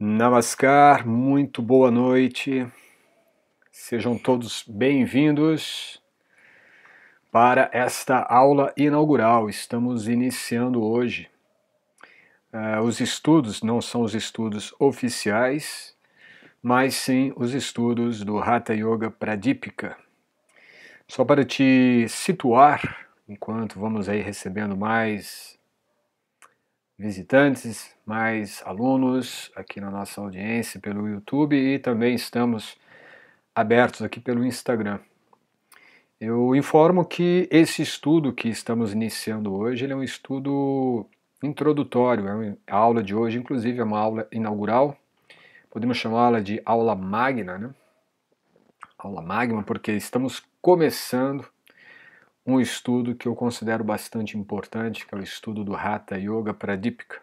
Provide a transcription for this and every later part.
Namaskar, muito boa noite. Sejam todos bem-vindos para esta aula inaugural. Estamos iniciando hoje. Uh, os estudos não são os estudos oficiais, mas sim os estudos do Hatha Yoga Pradipika. Só para te situar, enquanto vamos aí recebendo mais visitantes, mais alunos aqui na nossa audiência pelo YouTube e também estamos abertos aqui pelo Instagram. Eu informo que esse estudo que estamos iniciando hoje é um estudo introdutório. É a aula de hoje, inclusive, é uma aula inaugural. Podemos chamá-la de aula magna, né? Aula magna, porque estamos começando um estudo que eu considero bastante importante, que é o estudo do Hatha Yoga Pradipika.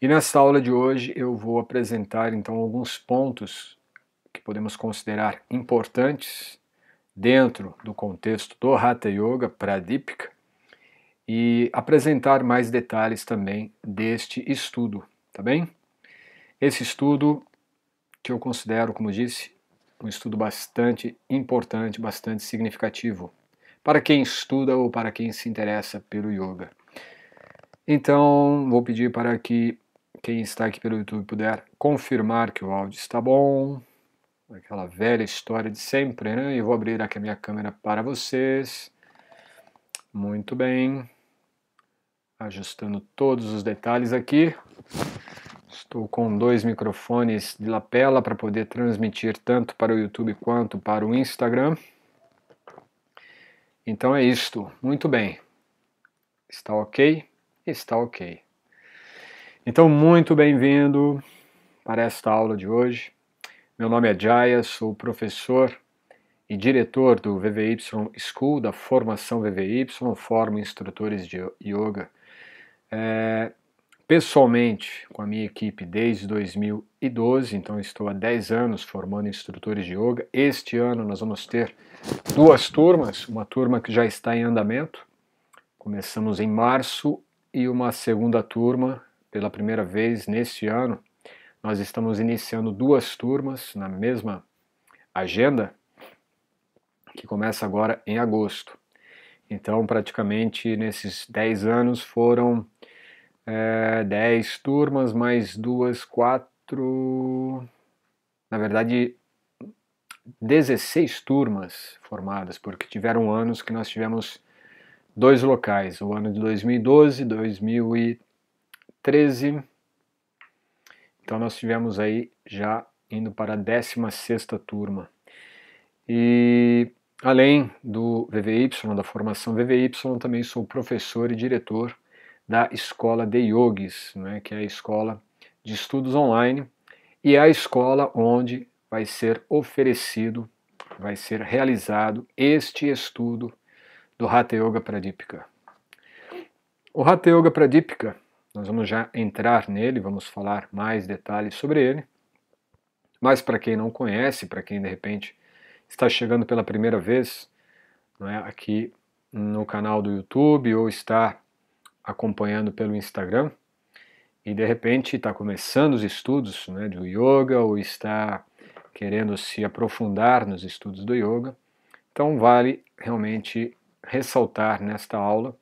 E nesta aula de hoje eu vou apresentar então alguns pontos que podemos considerar importantes dentro do contexto do Hatha Yoga Pradipika e apresentar mais detalhes também deste estudo, tá bem? Esse estudo que eu considero, como disse, um estudo bastante importante, bastante significativo para quem estuda ou para quem se interessa pelo yoga. Então, vou pedir para que quem está aqui pelo YouTube puder confirmar que o áudio está bom. Aquela velha história de sempre, né? Eu vou abrir aqui a minha câmera para vocês. Muito bem. Ajustando todos os detalhes aqui. Estou com dois microfones de lapela para poder transmitir tanto para o YouTube quanto para o Instagram. Então é isto. Muito bem. Está ok? Está ok. Então, muito bem-vindo para esta aula de hoje. Meu nome é Jaya, sou professor e diretor do VVY School, da formação VVY, formo instrutores de yoga. É, pessoalmente com a minha equipe desde 2012, então estou há 10 anos formando instrutores de yoga. Este ano nós vamos ter duas turmas, uma turma que já está em andamento, começamos em março, e uma segunda turma pela primeira vez neste ano. Nós estamos iniciando duas turmas na mesma agenda, que começa agora em agosto. Então, praticamente nesses 10 anos foram é, 10 turmas, mais duas, quatro. Na verdade, 16 turmas formadas, porque tiveram anos que nós tivemos dois locais, o ano de 2012, 2013. Então nós tivemos aí já indo para a 16 turma. E além do VVY, da formação VVY, também sou professor e diretor da Escola de Yogis, né, que é a escola de estudos online e é a escola onde vai ser oferecido, vai ser realizado este estudo do Hatha Yoga Pradipika. O Hatha Yoga Pradipika, nós vamos já entrar nele, vamos falar mais detalhes sobre ele. Mas para quem não conhece, para quem de repente está chegando pela primeira vez, é aqui no canal do YouTube ou está acompanhando pelo Instagram e de repente está começando os estudos né, do yoga ou está querendo se aprofundar nos estudos do yoga, então vale realmente ressaltar nesta aula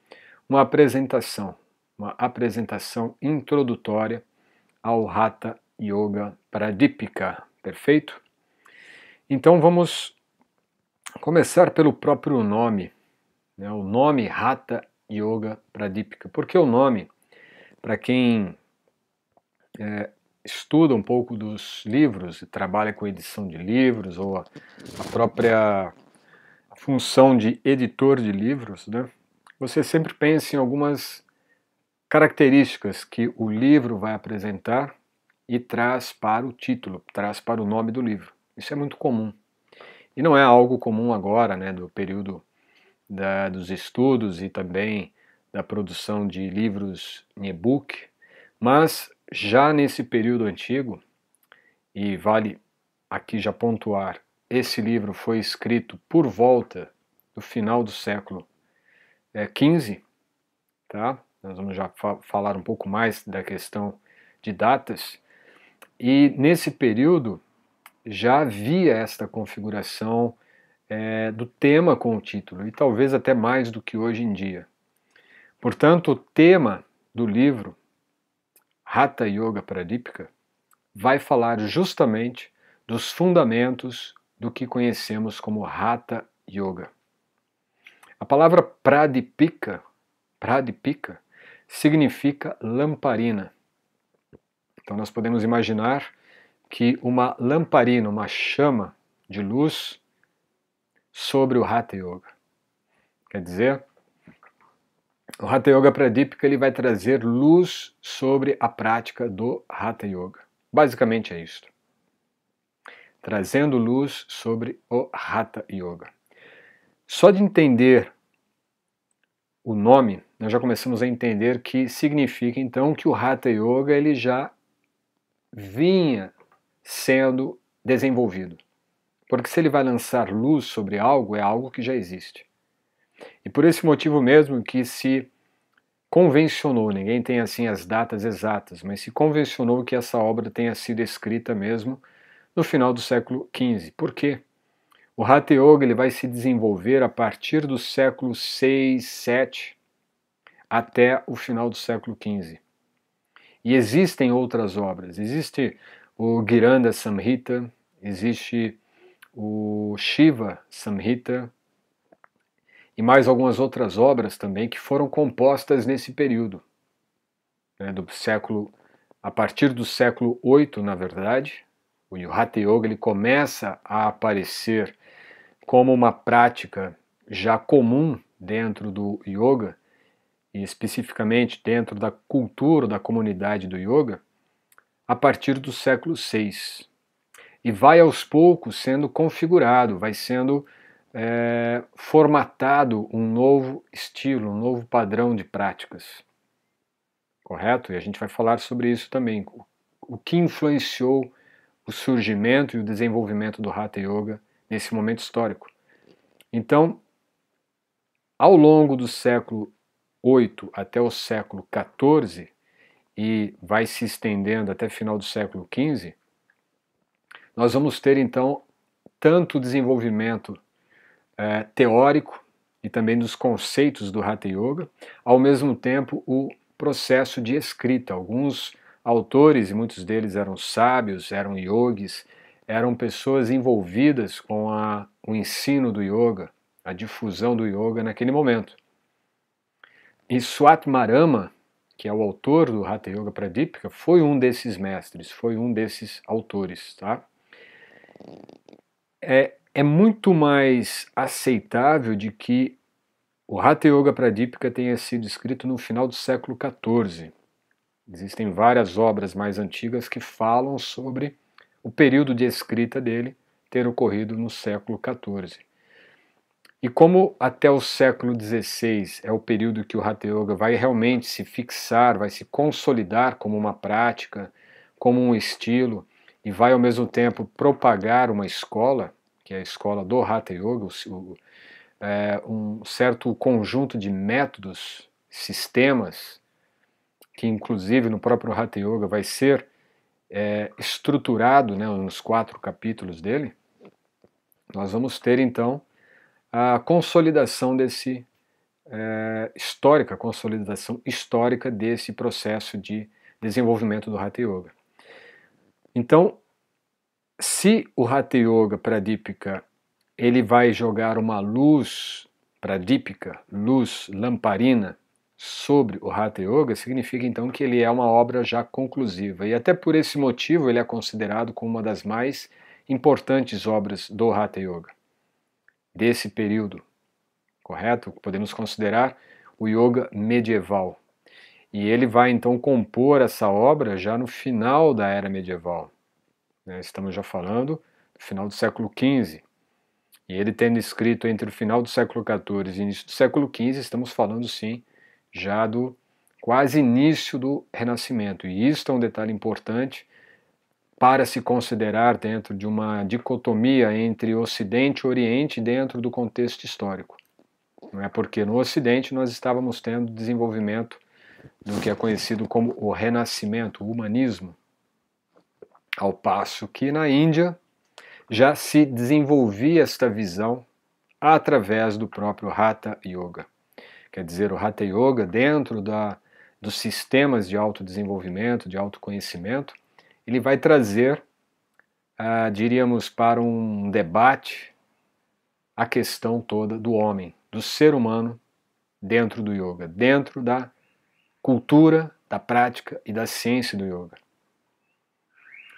uma apresentação, uma apresentação introdutória ao Hatha Yoga Pradipika, perfeito? Então vamos começar pelo próprio nome. Né, o nome Hatha Yoga Pradipika. Porque o nome, para quem é, estuda um pouco dos livros e trabalha com edição de livros ou a, a própria função de editor de livros, né? Você sempre pensa em algumas características que o livro vai apresentar e traz para o título, traz para o nome do livro. Isso é muito comum. E não é algo comum agora, né, do período da, dos estudos e também da produção de livros em e-book, mas já nesse período antigo, e vale aqui já pontuar, esse livro foi escrito por volta do final do século XV, eh, é, tá? Nós vamos já fa falar um pouco mais da questão de datas. E nesse período já havia esta configuração é, do tema com o título, e talvez até mais do que hoje em dia. Portanto, o tema do livro, Hatha Yoga Pradipika, vai falar justamente dos fundamentos do que conhecemos como Hatha Yoga. A palavra Pradipika, Pradipika significa lamparina. Então nós podemos imaginar que uma lamparina, uma chama de luz, sobre o Hatha Yoga. Quer dizer, o Hatha Yoga Pradipika ele vai trazer luz sobre a prática do Hatha Yoga. Basicamente é isto. Trazendo luz sobre o Hatha Yoga. Só de entender o nome, nós já começamos a entender que significa então que o Hatha Yoga ele já vinha sendo desenvolvido porque se ele vai lançar luz sobre algo, é algo que já existe. E por esse motivo mesmo que se convencionou, ninguém tem assim as datas exatas, mas se convencionou que essa obra tenha sido escrita mesmo no final do século XV. Por quê? O Hatha Yoga ele vai se desenvolver a partir do século VI, VII até o final do século XV. E existem outras obras. Existe o Giranda Samhita, existe o Shiva Samhita e mais algumas outras obras também que foram compostas nesse período, né, do século a partir do século 8, na verdade, o Hatha Yoga ele começa a aparecer como uma prática já comum dentro do yoga e especificamente dentro da cultura da comunidade do yoga a partir do século 6 e vai aos poucos sendo configurado, vai sendo é, formatado um novo estilo, um novo padrão de práticas. Correto? E a gente vai falar sobre isso também. O que influenciou o surgimento e o desenvolvimento do Hatha Yoga nesse momento histórico. Então, ao longo do século 8 até o século 14 e vai se estendendo até final do século 15, nós vamos ter então tanto desenvolvimento é, teórico e também dos conceitos do Hatha Yoga, ao mesmo tempo o processo de escrita. Alguns autores, e muitos deles eram sábios, eram yogis, eram pessoas envolvidas com a, o ensino do yoga, a difusão do yoga naquele momento. E Swatmarama, que é o autor do Hatha Yoga Pradipika, foi um desses mestres, foi um desses autores, tá? é, é muito mais aceitável de que o Hatha Yoga Pradipika tenha sido escrito no final do século XIV. Existem várias obras mais antigas que falam sobre o período de escrita dele ter ocorrido no século XIV. E como até o século XVI é o período que o Hatha Yoga vai realmente se fixar, vai se consolidar como uma prática, como um estilo, e vai ao mesmo tempo propagar uma escola, que é a escola do Hatha Yoga, o, é, um certo conjunto de métodos, sistemas, que inclusive no próprio Hatha Yoga vai ser é, estruturado né, nos quatro capítulos dele, nós vamos ter então a consolidação desse é, histórica, consolidação histórica desse processo de desenvolvimento do Hatha Yoga. Então, se o Hatha Yoga Pradipika ele vai jogar uma luz pradípica, luz lamparina sobre o Hatha Yoga, significa então que ele é uma obra já conclusiva. E até por esse motivo ele é considerado como uma das mais importantes obras do Hatha Yoga desse período. Correto? Podemos considerar o yoga medieval. E ele vai então compor essa obra já no final da era medieval. Né? Estamos já falando do final do século XV. E ele tendo escrito entre o final do século XIV e início do século XV, estamos falando sim já do quase início do Renascimento. E isto é um detalhe importante para se considerar dentro de uma dicotomia entre Ocidente e Oriente dentro do contexto histórico. Não é porque no Ocidente nós estávamos tendo desenvolvimento do que é conhecido como o renascimento, o humanismo, ao passo que na Índia já se desenvolvia esta visão através do próprio Hatha Yoga. Quer dizer, o Hatha Yoga, dentro da, dos sistemas de autodesenvolvimento, de autoconhecimento, ele vai trazer, ah, diríamos, para um debate a questão toda do homem, do ser humano dentro do yoga, dentro da cultura, da prática e da ciência do yoga.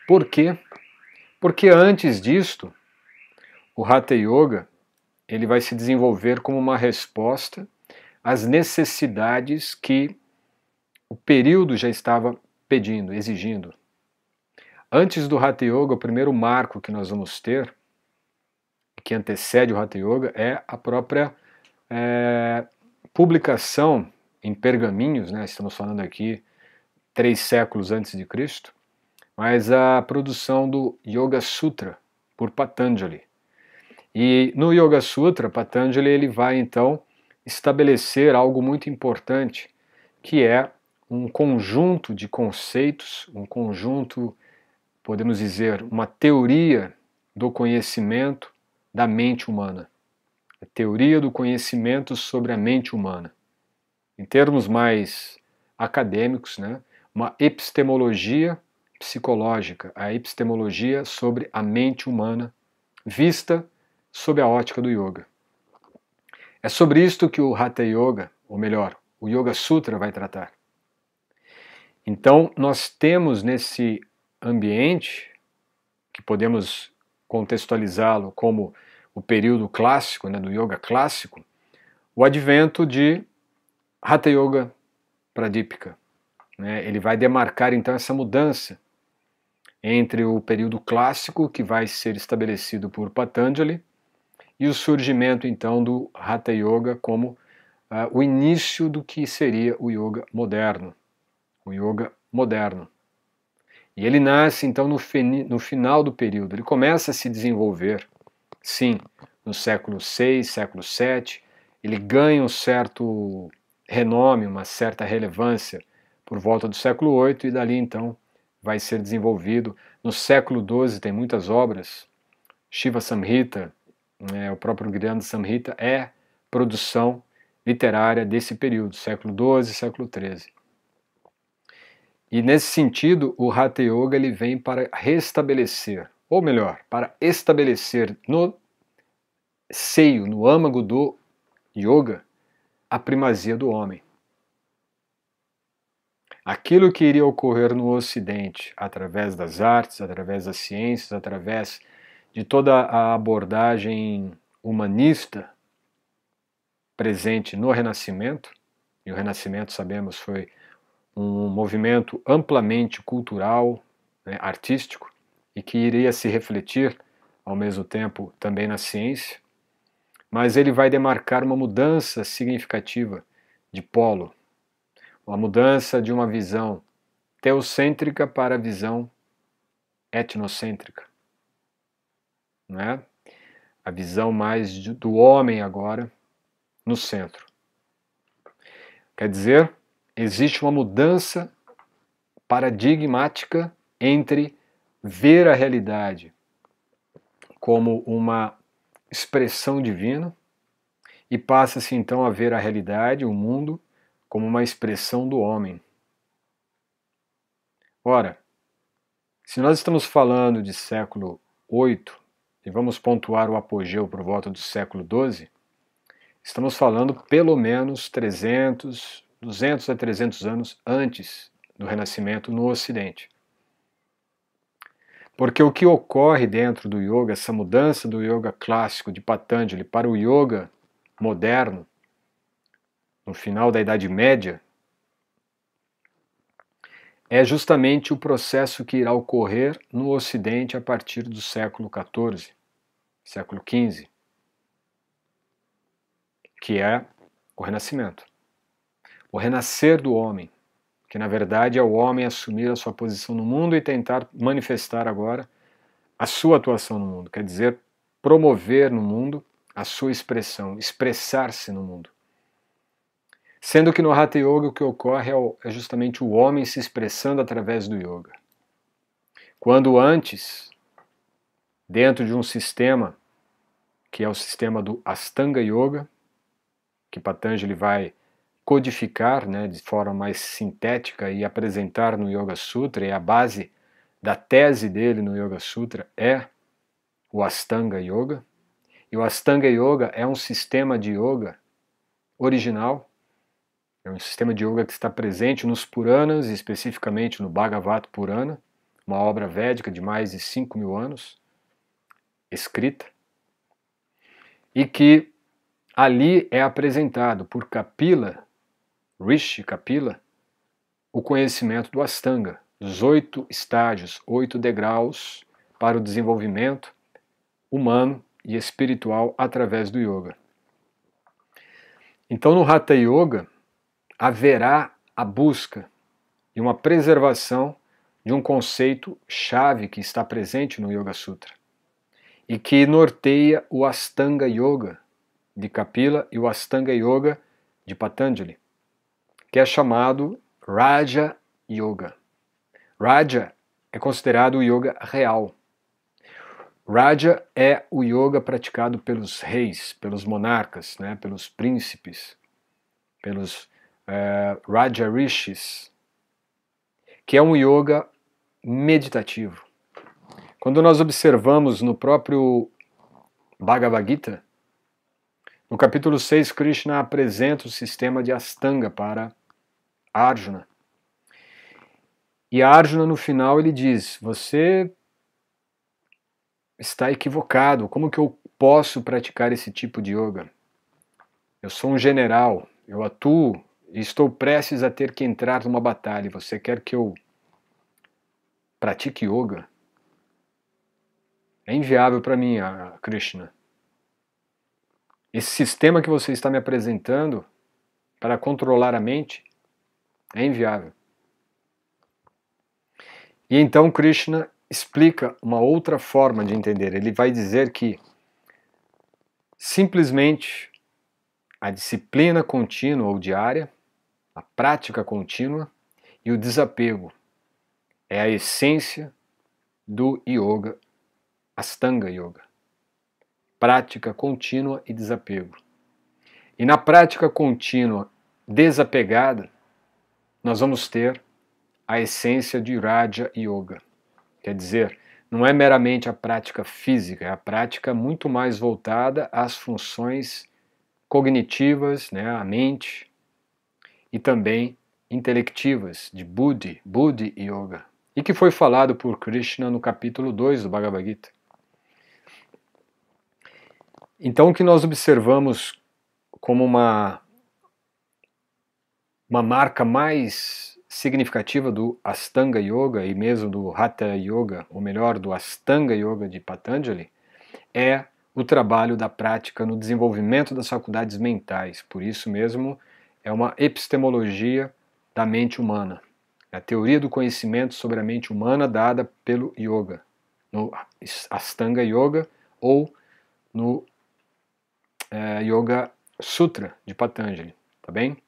Por quê? Porque antes disto, o Hatha Yoga ele vai se desenvolver como uma resposta às necessidades que o período já estava pedindo, exigindo. Antes do Hatha Yoga, o primeiro marco que nós vamos ter, que antecede o Hatha Yoga, é a própria é, publicação em pergaminhos, né, estamos falando aqui três séculos antes de Cristo, mas a produção do Yoga Sutra por Patanjali. E no Yoga Sutra, Patanjali ele vai então estabelecer algo muito importante, que é um conjunto de conceitos, um conjunto, podemos dizer, uma teoria do conhecimento da mente humana. A teoria do conhecimento sobre a mente humana em termos mais acadêmicos, né, uma epistemologia psicológica, a epistemologia sobre a mente humana vista sob a ótica do yoga. É sobre isto que o Hatha Yoga, ou melhor, o Yoga Sutra vai tratar. Então, nós temos nesse ambiente que podemos contextualizá-lo como o período clássico, né, do yoga clássico, o advento de Hatha Yoga para Dipika. Né? Ele vai demarcar então essa mudança entre o período clássico, que vai ser estabelecido por Patanjali, e o surgimento então do Hatha Yoga como uh, o início do que seria o yoga moderno, o yoga moderno. E ele nasce então no, no final do período, ele começa a se desenvolver, sim, no século VI, século VII, ele ganha um certo renome, uma certa relevância, por volta do século VIII, e dali então vai ser desenvolvido. No século XII tem muitas obras, Shiva Samhita, né, o próprio Grande Samhita, é produção literária desse período, século XII, século XIII. E nesse sentido, o Hatha Yoga ele vem para restabelecer, ou melhor, para estabelecer no seio, no âmago do yoga, a primazia do homem. Aquilo que iria ocorrer no Ocidente, através das artes, através das ciências, através de toda a abordagem humanista presente no Renascimento, e o Renascimento, sabemos, foi um movimento amplamente cultural, né, artístico, e que iria se refletir, ao mesmo tempo, também na ciência, mas ele vai demarcar uma mudança significativa de polo, uma mudança de uma visão teocêntrica para a visão etnocêntrica. né? A visão mais do homem agora no centro. Quer dizer, existe uma mudança paradigmática entre ver a realidade como uma expressão divina e passa-se então a ver a realidade, o mundo, como uma expressão do homem. Ora, se nós estamos falando de século VIII e vamos pontuar o apogeu por volta do século XII, estamos falando pelo menos 300, 200 a 300 anos antes do Renascimento no Ocidente. Porque o que ocorre dentro do yoga, essa mudança do yoga clássico de Patanjali para o yoga moderno, no final da Idade Média, é justamente o processo que irá ocorrer no Ocidente a partir do século XIV, século XV, que é o Renascimento. O renascer do homem, que na verdade é o homem assumir a sua posição no mundo e tentar manifestar agora a sua atuação no mundo, quer dizer, promover no mundo a sua expressão, expressar-se no mundo. Sendo que no Hatha Yoga o que ocorre é, é justamente o homem se expressando através do yoga. Quando antes, dentro de um sistema que é o sistema do Astanga Yoga, que Patanjali vai codificar né, de forma mais sintética e apresentar no Yoga Sutra, e a base da tese dele no Yoga Sutra é o Astanga Yoga. E o Astanga Yoga é um sistema de yoga original, é um sistema de yoga que está presente nos Puranas, especificamente no Bhagavata Purana, uma obra védica de mais de 5 mil anos, escrita, e que ali é apresentado por Kapila Rishi Kapila, o conhecimento do Astanga, dos oito estágios, oito degraus para o desenvolvimento humano e espiritual através do yoga. Então, no Hatha Yoga, haverá a busca e uma preservação de um conceito chave que está presente no Yoga Sutra e que norteia o Astanga Yoga de Kapila e o Astanga Yoga de Patanjali que é chamado Raja Yoga. Raja é considerado o yoga real. Raja é o yoga praticado pelos reis, pelos monarcas, né, pelos príncipes, pelos eh, Rajarishis, Raja Rishis, que é um yoga meditativo. Quando nós observamos no próprio Bhagavad Gita, no capítulo 6, Krishna apresenta o sistema de Astanga para Arjuna. E Arjuna, no final, ele diz: Você está equivocado. Como que eu posso praticar esse tipo de yoga? Eu sou um general, eu atuo e estou prestes a ter que entrar numa batalha. Você quer que eu pratique yoga? É inviável para mim, Krishna. Esse sistema que você está me apresentando para controlar a mente é inviável. E então Krishna explica uma outra forma de entender. Ele vai dizer que simplesmente a disciplina contínua ou diária, a prática contínua e o desapego é a essência do yoga, Astanga Yoga. Prática contínua e desapego. E na prática contínua desapegada, nós vamos ter a essência de Raja Yoga. Quer dizer, não é meramente a prática física, é a prática muito mais voltada às funções cognitivas, né, à mente, e também intelectivas, de Buddhi, Buddhi Yoga, e que foi falado por Krishna no capítulo 2 do Bhagavad Gita. Então, o que nós observamos como uma uma marca mais significativa do Astanga Yoga e mesmo do Hatha Yoga, ou melhor, do Astanga Yoga de Patanjali, é o trabalho da prática no desenvolvimento das faculdades mentais. Por isso mesmo, é uma epistemologia da mente humana, é a teoria do conhecimento sobre a mente humana dada pelo yoga, no Astanga Yoga ou no é, Yoga Sutra de Patanjali, tá bem?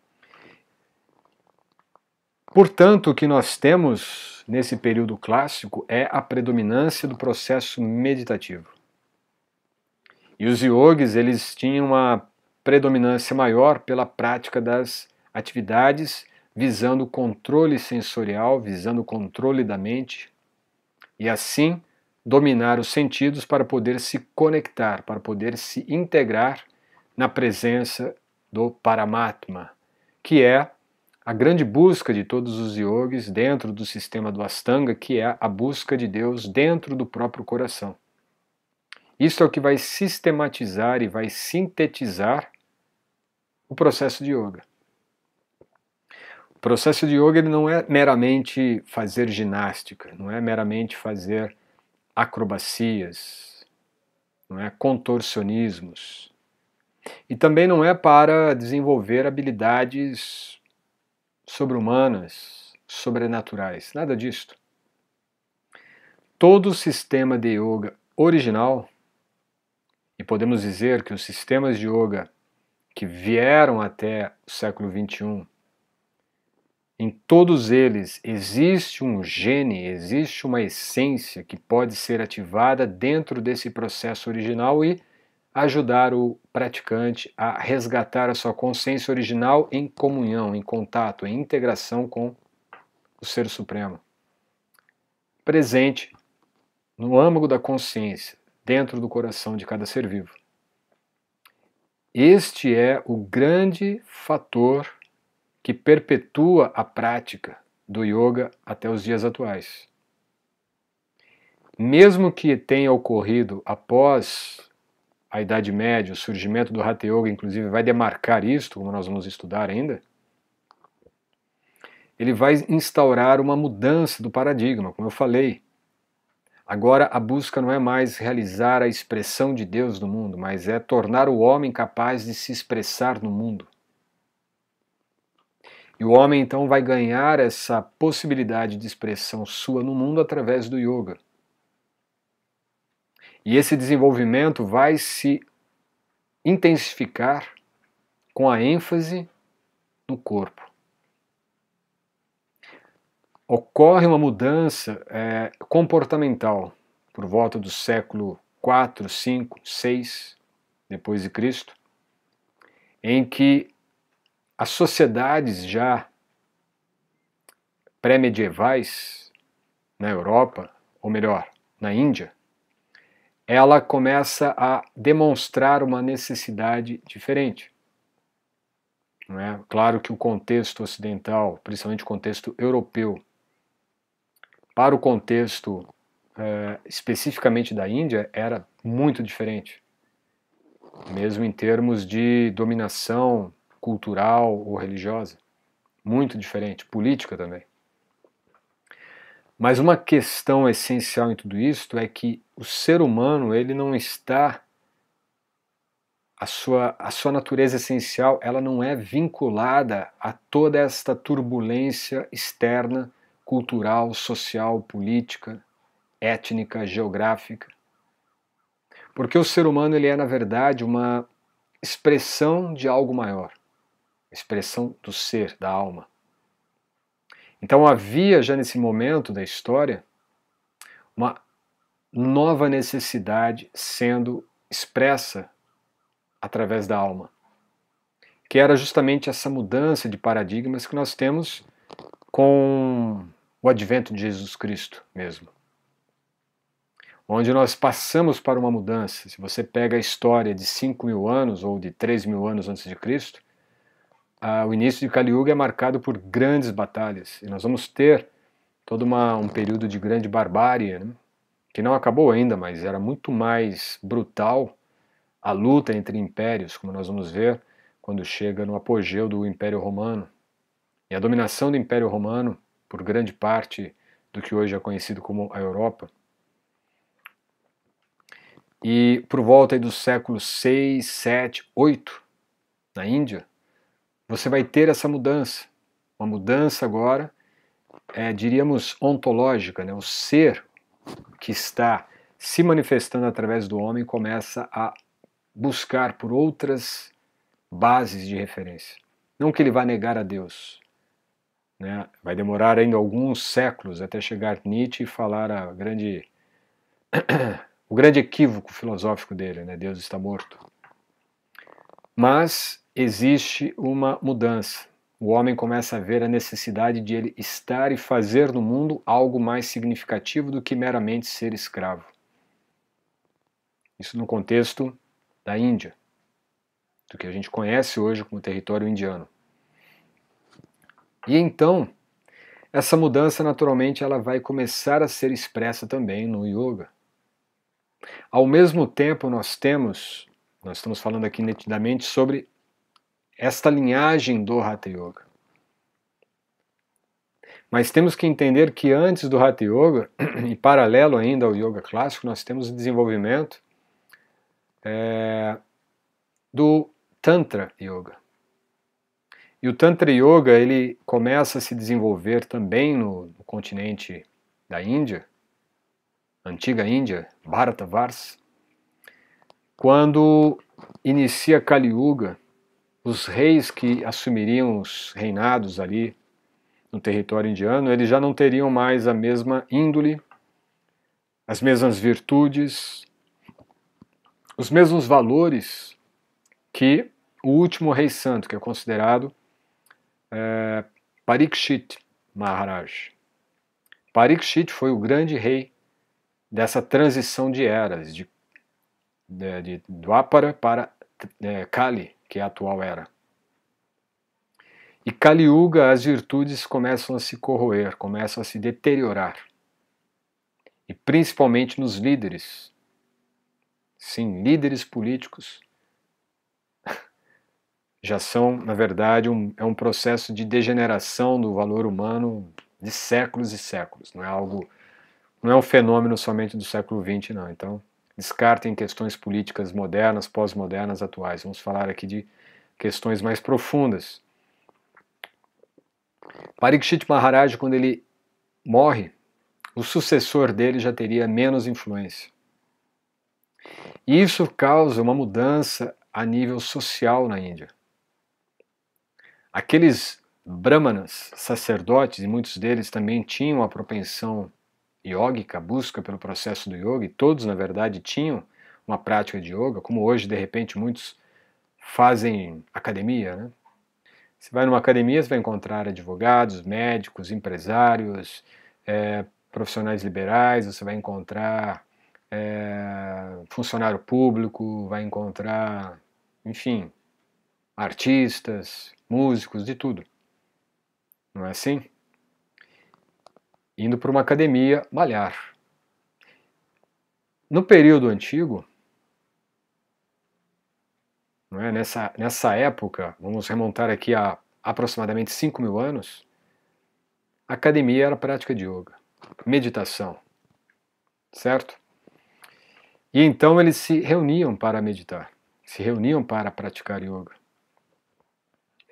Portanto, o que nós temos nesse período clássico é a predominância do processo meditativo. E os yogis, eles tinham uma predominância maior pela prática das atividades visando o controle sensorial, visando o controle da mente e assim dominar os sentidos para poder se conectar, para poder se integrar na presença do Paramatma, que é a grande busca de todos os yogis dentro do sistema do Astanga, que é a busca de Deus dentro do próprio coração. Isso é o que vai sistematizar e vai sintetizar o processo de yoga. O processo de yoga ele não é meramente fazer ginástica, não é meramente fazer acrobacias, não é contorcionismos. E também não é para desenvolver habilidades sobre-humanas, sobrenaturais, nada disto. Todo o sistema de yoga original, e podemos dizer que os sistemas de yoga que vieram até o século XXI, em todos eles existe um gene, existe uma essência que pode ser ativada dentro desse processo original e ajudar o praticante a resgatar a sua consciência original em comunhão, em contato, em integração com o Ser Supremo. Presente no âmago da consciência, dentro do coração de cada ser vivo. Este é o grande fator que perpetua a prática do yoga até os dias atuais. Mesmo que tenha ocorrido após a Idade Média, o surgimento do Hatha Yoga, inclusive, vai demarcar isto, como nós vamos estudar ainda, ele vai instaurar uma mudança do paradigma, como eu falei. Agora a busca não é mais realizar a expressão de Deus no mundo, mas é tornar o homem capaz de se expressar no mundo. E o homem então vai ganhar essa possibilidade de expressão sua no mundo através do yoga. E esse desenvolvimento vai se intensificar com a ênfase no corpo. Ocorre uma mudança é, comportamental por volta do século 4, 5, 6 depois de Cristo, em que as sociedades já pré-medievais na Europa, ou melhor, na Índia, ela começa a demonstrar uma necessidade diferente. É? Claro que o contexto ocidental, principalmente o contexto europeu, para o contexto é, especificamente da Índia, era muito diferente, mesmo em termos de dominação cultural ou religiosa, muito diferente, política também. Mas uma questão essencial em tudo isto é que o ser humano ele não está a sua, a sua natureza essencial ela não é vinculada a toda esta turbulência externa, cultural, social, política, étnica, geográfica. Porque o ser humano ele é, na verdade, uma expressão de algo maior, expressão do ser, da alma. Então havia já nesse momento da história uma nova necessidade sendo expressa através da alma, que era justamente essa mudança de paradigmas que nós temos com o advento de Jesus Cristo mesmo. Onde nós passamos para uma mudança. Se você pega a história de 5 mil anos ou de 3 mil anos antes de Cristo, ah, o início de Kali Yuga é marcado por grandes batalhas. E nós vamos ter todo uma, um período de grande barbárie, né? que não acabou ainda, mas era muito mais brutal a luta entre impérios, como nós vamos ver quando chega no apogeu do Império Romano. E a dominação do Império Romano por grande parte do que hoje é conhecido como a Europa. E por volta dos séculos 6, 7, 8, na Índia, você vai ter essa mudança. Uma mudança agora, é, diríamos, ontológica. Né? O ser que está se manifestando através do homem começa a buscar por outras bases de referência. Não que ele vá negar a Deus. Né? Vai demorar ainda alguns séculos até chegar Nietzsche e falar a grande, o grande equívoco filosófico dele, né? Deus está morto. Mas existe uma mudança o homem começa a ver a necessidade de ele estar e fazer no mundo algo mais significativo do que meramente ser escravo. Isso no contexto da Índia, do que a gente conhece hoje como território indiano. E então, essa mudança naturalmente ela vai começar a ser expressa também no yoga. Ao mesmo tempo, nós temos, nós estamos falando aqui nitidamente sobre esta linhagem do Hatha Yoga. Mas temos que entender que antes do Hatha Yoga, e paralelo ainda ao Yoga clássico, nós temos o desenvolvimento é, do Tantra Yoga. E o Tantra Yoga ele começa a se desenvolver também no, no continente da Índia, antiga Índia, Bharatavars, quando inicia Kali Yuga, os reis que assumiriam os reinados ali no território indiano, eles já não teriam mais a mesma índole, as mesmas virtudes, os mesmos valores que o último rei santo, que é considerado é, Parikshit Maharaj. Parikshit foi o grande rei dessa transição de eras, de, de, de Dwapara para é, Kali, que é a atual era. E Kaliuga, as virtudes começam a se corroer, começam a se deteriorar. E principalmente nos líderes. Sim, líderes políticos já são, na verdade, um, é um processo de degeneração do valor humano de séculos e séculos. Não é algo, não é um fenômeno somente do século XX, não. Então, descartem questões políticas modernas, pós-modernas, atuais. Vamos falar aqui de questões mais profundas. Parikshit Maharaj, quando ele morre, o sucessor dele já teria menos influência. E isso causa uma mudança a nível social na Índia. Aqueles brahmanas, sacerdotes, e muitos deles também tinham a propensão iógica, busca pelo processo do yoga, e todos, na verdade, tinham uma prática de yoga, como hoje, de repente, muitos fazem academia, né? Você vai numa academia, você vai encontrar advogados, médicos, empresários, é, profissionais liberais, você vai encontrar é, funcionário público, vai encontrar, enfim, artistas, músicos, de tudo. Não é assim? indo para uma academia malhar. No período antigo, não é? nessa, nessa época, vamos remontar aqui a aproximadamente 5 mil anos, a academia era prática de yoga, meditação, certo? E então eles se reuniam para meditar, se reuniam para praticar yoga.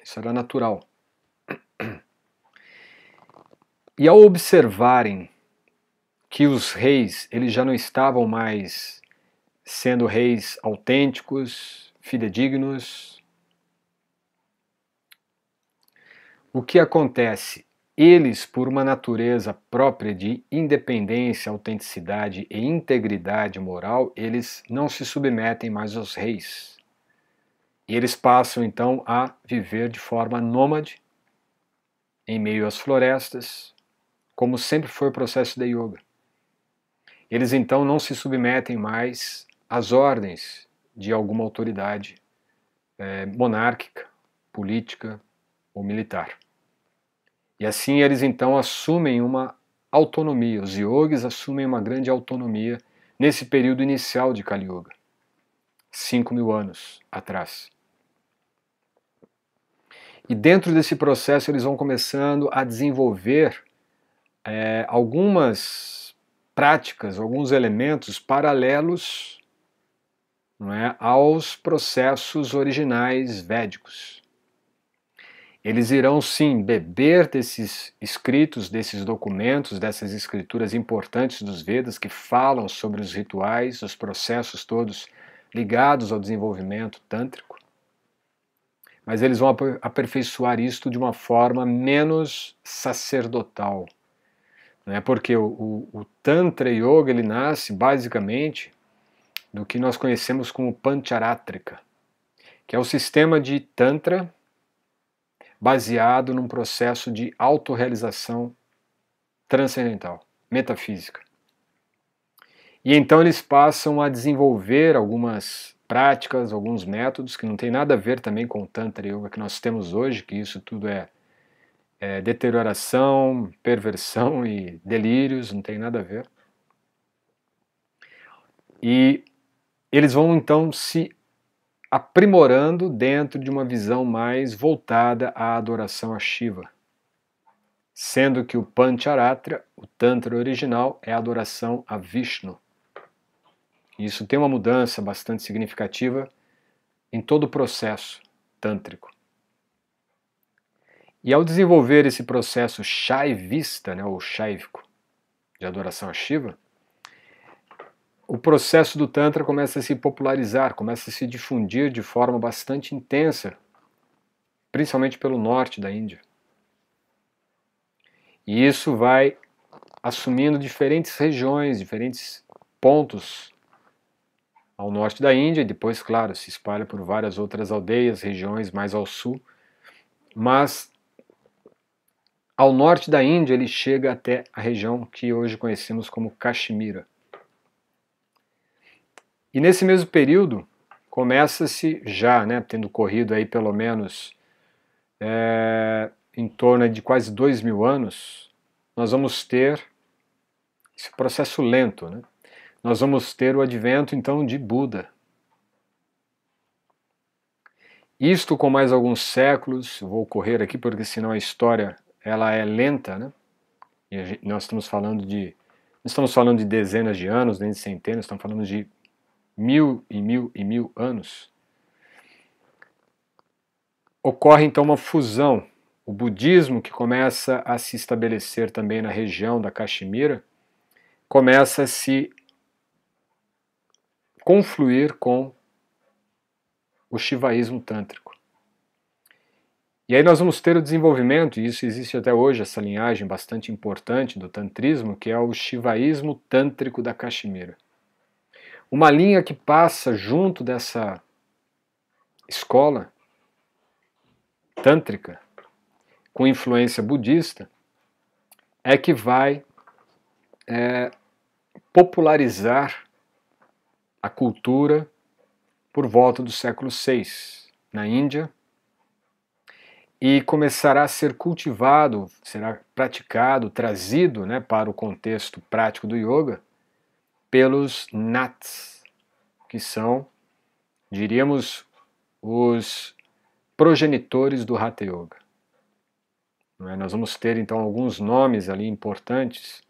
Isso era natural. E ao observarem que os reis, eles já não estavam mais sendo reis autênticos, fidedignos, o que acontece? Eles, por uma natureza própria de independência, autenticidade e integridade moral, eles não se submetem mais aos reis. E eles passam então a viver de forma nômade, em meio às florestas, como sempre foi o processo da yoga. Eles então não se submetem mais às ordens de alguma autoridade é, monárquica, política ou militar. E assim eles então assumem uma autonomia, os yogis assumem uma grande autonomia nesse período inicial de Kali yoga, 5 mil anos atrás. E dentro desse processo eles vão começando a desenvolver é, algumas práticas, alguns elementos paralelos não é, aos processos originais védicos. Eles irão sim beber desses escritos, desses documentos, dessas escrituras importantes dos Vedas que falam sobre os rituais, os processos todos ligados ao desenvolvimento tântrico. Mas eles vão aperfeiçoar isto de uma forma menos sacerdotal, né? porque o, o, o, Tantra Yoga ele nasce basicamente do que nós conhecemos como Pancharatrika, que é o sistema de Tantra baseado num processo de autorrealização transcendental, metafísica. E então eles passam a desenvolver algumas práticas, alguns métodos que não tem nada a ver também com o Tantra Yoga que nós temos hoje, que isso tudo é é, deterioração, perversão e delírios, não tem nada a ver. E eles vão então se aprimorando dentro de uma visão mais voltada à adoração a Shiva, sendo que o Pancharatra, o Tantra original, é a adoração a Vishnu. Isso tem uma mudança bastante significativa em todo o processo tântrico. E ao desenvolver esse processo shaivista, né, ou shaivico, de adoração a Shiva, o processo do Tantra começa a se popularizar, começa a se difundir de forma bastante intensa, principalmente pelo norte da Índia. E isso vai assumindo diferentes regiões, diferentes pontos ao norte da Índia, e depois, claro, se espalha por várias outras aldeias, regiões mais ao sul. Mas ao norte da Índia, ele chega até a região que hoje conhecemos como Caxemira. E nesse mesmo período, começa-se já, né, tendo corrido aí pelo menos é, em torno de quase dois mil anos, nós vamos ter esse processo lento, né? Nós vamos ter o advento então de Buda. Isto com mais alguns séculos, vou correr aqui porque senão a história ela é lenta, né? E gente, nós estamos falando de estamos falando de dezenas de anos, nem de centenas, estamos falando de mil e mil e mil anos. Ocorre então uma fusão. O budismo, que começa a se estabelecer também na região da Caxemira, começa a se confluir com o shivaísmo tântrico. E aí nós vamos ter o desenvolvimento, e isso existe até hoje, essa linhagem bastante importante do tantrismo, que é o shivaísmo tântrico da Caxemira. Uma linha que passa junto dessa escola tântrica, com influência budista, é que vai é, popularizar a cultura por volta do século VI, na Índia, e começará a ser cultivado, será praticado, trazido né, para o contexto prático do yoga pelos nats, que são, diríamos, os progenitores do Hatha Yoga. É? Nós vamos ter então alguns nomes ali importantes,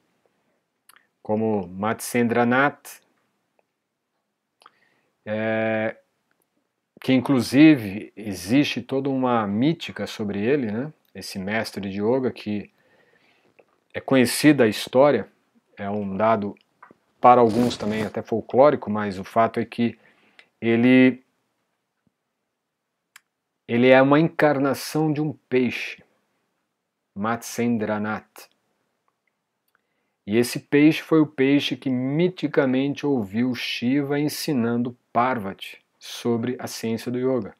como Matsendranath, é, que inclusive existe toda uma mítica sobre ele, né? esse mestre de yoga que é conhecida a história, é um dado para alguns também até folclórico, mas o fato é que ele ele é uma encarnação de um peixe, Matsendranath. E esse peixe foi o peixe que miticamente ouviu Shiva ensinando Parvati sobre a ciência do yoga.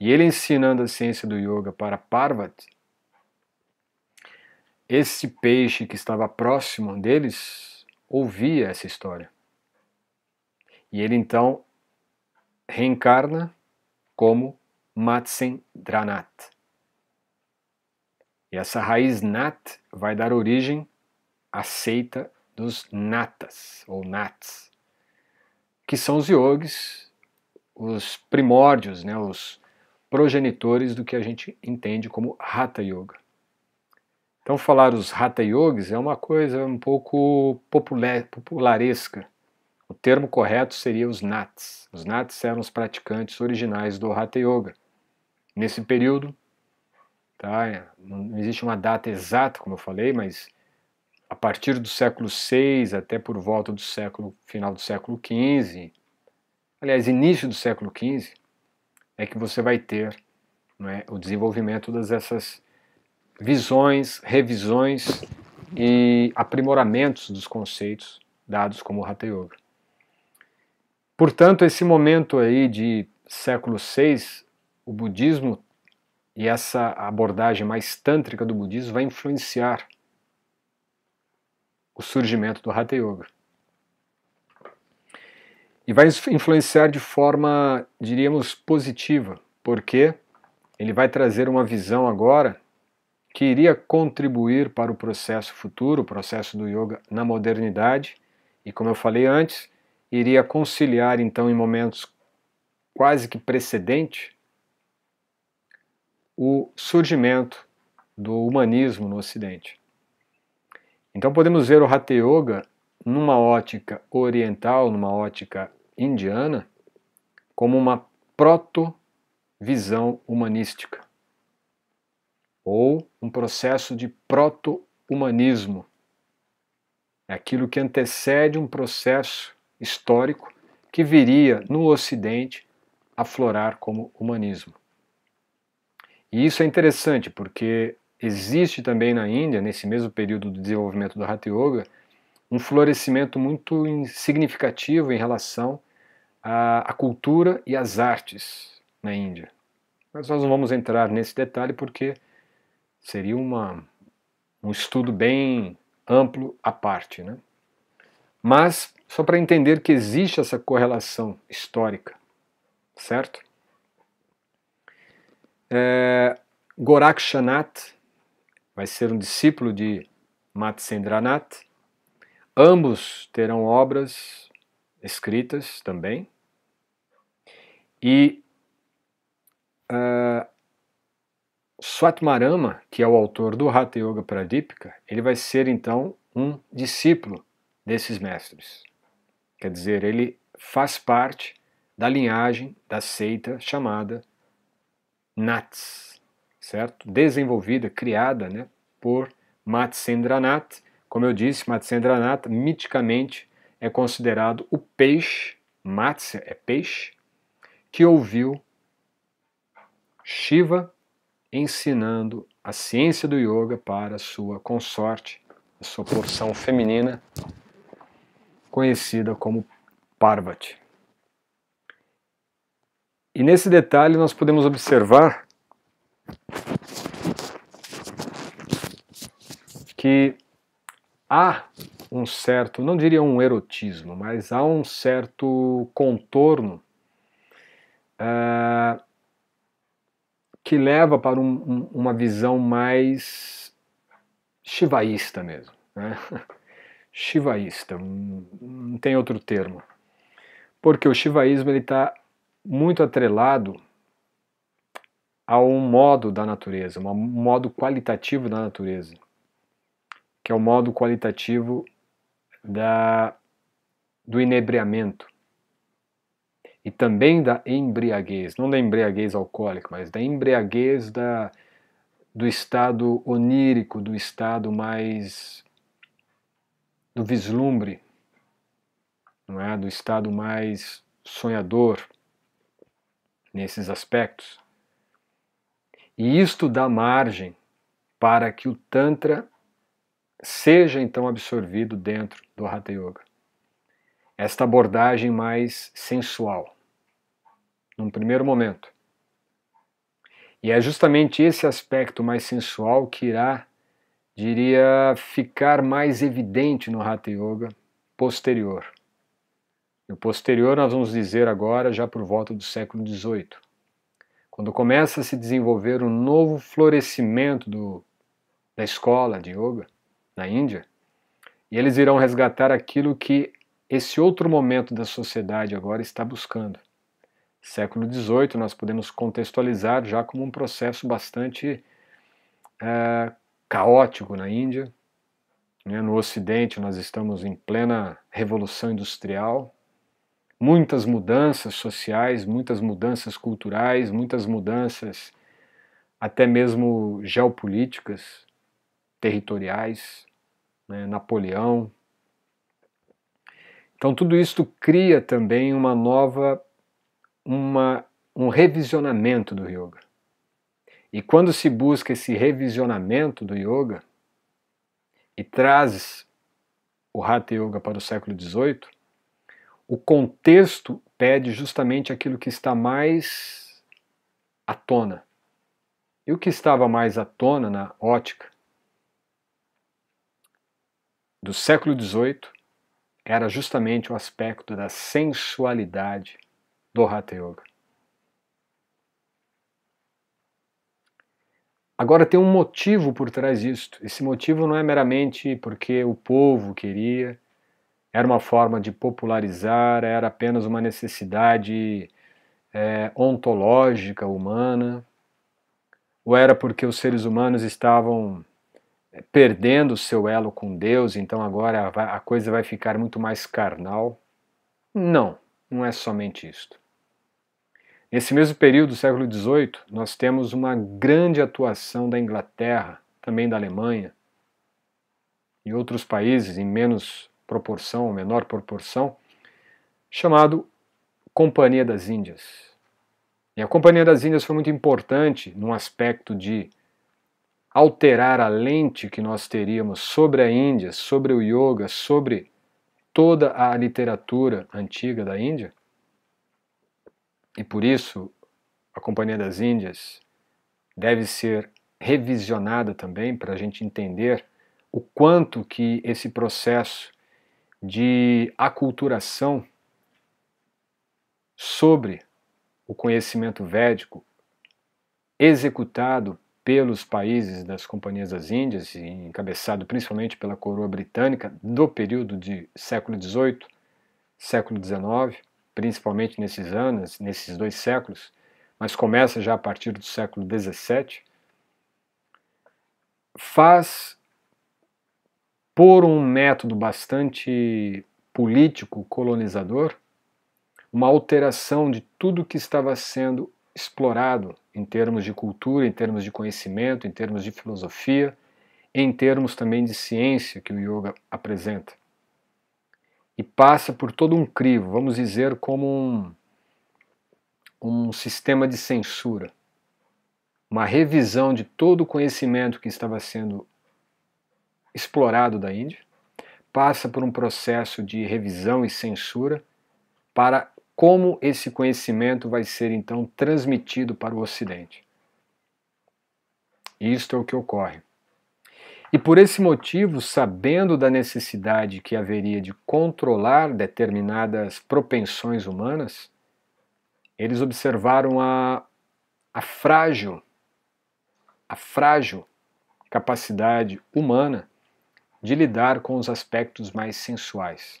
E ele ensinando a ciência do yoga para Parvati, esse peixe que estava próximo deles ouvia essa história. E ele então reencarna como Matsendranat. E essa raiz nat vai dar origem à seita dos natas ou nats que são os yogis, os primórdios, né, os progenitores do que a gente entende como Hatha Yoga. Então, falar os Hatha Yogis é uma coisa um pouco popularesca. O termo correto seria os Nats. Os Nats eram os praticantes originais do Hatha Yoga. Nesse período, tá, não existe uma data exata, como eu falei, mas a partir do século VI até por volta do século final do século XV, aliás, início do século XV, é que você vai ter é, o desenvolvimento essas visões, revisões e aprimoramentos dos conceitos dados como Hatha Yoga. Portanto, esse momento aí de século VI, o budismo e essa abordagem mais tântrica do budismo vai influenciar o surgimento do Hatha Yoga. E vai influenciar de forma, diríamos, positiva, porque ele vai trazer uma visão agora que iria contribuir para o processo futuro, o processo do yoga na modernidade, e como eu falei antes, iria conciliar então em momentos quase que precedente o surgimento do humanismo no Ocidente. Então podemos ver o Hatha Yoga numa ótica oriental, numa ótica indiana, como uma proto-visão humanística, ou um processo de proto-humanismo. É aquilo que antecede um processo histórico que viria no Ocidente aflorar como humanismo. E isso é interessante porque existe também na Índia, nesse mesmo período do desenvolvimento do Hatha Yoga, um florescimento muito significativo em relação à, à cultura e às artes na Índia. Mas nós não vamos entrar nesse detalhe porque seria uma, um estudo bem amplo à parte. Né? Mas só para entender que existe essa correlação histórica, certo? É, Gorakshanath vai ser um discípulo de Matsendranath. Ambos terão obras escritas também. E uh, Swatmarama, que é o autor do Hatha Yoga Pradipika, ele vai ser então um discípulo desses mestres. Quer dizer, ele faz parte da linhagem da seita chamada Nats certo? Desenvolvida, criada, né, por Matsendranath. Como eu disse, Matsendranath miticamente é considerado o peixe, Matsya é peixe, que ouviu Shiva ensinando a ciência do yoga para sua consorte, a sua porção feminina, conhecida como Parvati. E nesse detalhe nós podemos observar que há um certo, não diria um erotismo, mas há um certo contorno uh, que leva para um, uma visão mais shivaísta mesmo. Né? shivaísta, não tem outro termo. Porque o shivaísmo está muito atrelado a um modo da natureza, um modo qualitativo da natureza, que é o modo qualitativo da, do inebriamento e também da embriaguez, não da embriaguez alcoólica, mas da embriaguez da, do estado onírico, do estado mais do vislumbre, não é? do estado mais sonhador nesses aspectos. E isto dá margem para que o Tantra seja então absorvido dentro do Hatha Yoga. Esta abordagem mais sensual, num primeiro momento. E é justamente esse aspecto mais sensual que irá, diria, ficar mais evidente no Hatha Yoga posterior. E o posterior nós vamos dizer agora já por volta do século XVIII. Quando começa a se desenvolver um novo florescimento do, da escola de yoga na Índia, e eles irão resgatar aquilo que esse outro momento da sociedade agora está buscando. Século XVIII nós podemos contextualizar já como um processo bastante é, caótico na Índia. Né? No Ocidente nós estamos em plena revolução industrial, muitas mudanças sociais, muitas mudanças culturais, muitas mudanças até mesmo geopolíticas, territoriais, né? Napoleão. Então tudo isso cria também uma nova, uma, um revisionamento do yoga. E quando se busca esse revisionamento do yoga e traz o Hatha Yoga para o século XVIII, o contexto pede justamente aquilo que está mais à tona. E o que estava mais à tona na ótica do século XVIII era justamente o aspecto da sensualidade do Hatha Yoga. Agora tem um motivo por trás disto. Esse motivo não é meramente porque o povo queria, era uma forma de popularizar, era apenas uma necessidade é, ontológica humana, ou era porque os seres humanos estavam é, perdendo o seu elo com Deus, então agora a coisa vai ficar muito mais carnal. Não, não é somente isto. Nesse mesmo período, século XVIII, nós temos uma grande atuação da Inglaterra, também da Alemanha e outros países em menos proporção, ou menor proporção, chamado Companhia das Índias. E a Companhia das Índias foi muito importante num aspecto de alterar a lente que nós teríamos sobre a Índia, sobre o yoga, sobre toda a literatura antiga da Índia. E por isso, a Companhia das Índias deve ser revisionada também para a gente entender o quanto que esse processo de aculturação sobre o conhecimento védico executado pelos países das Companhias das Índias, e encabeçado principalmente pela coroa britânica, do período de século XVIII, século XIX, principalmente nesses anos, nesses dois séculos, mas começa já a partir do século XVII, faz por um método bastante político colonizador, uma alteração de tudo que estava sendo explorado em termos de cultura, em termos de conhecimento, em termos de filosofia, em termos também de ciência que o yoga apresenta. E passa por todo um crivo, vamos dizer, como um, um sistema de censura, uma revisão de todo o conhecimento que estava sendo explorado da Índia, passa por um processo de revisão e censura para como esse conhecimento vai ser então transmitido para o Ocidente. Isto é o que ocorre. E por esse motivo, sabendo da necessidade que haveria de controlar determinadas propensões humanas, eles observaram a, a frágil, a frágil capacidade humana de lidar com os aspectos mais sensuais.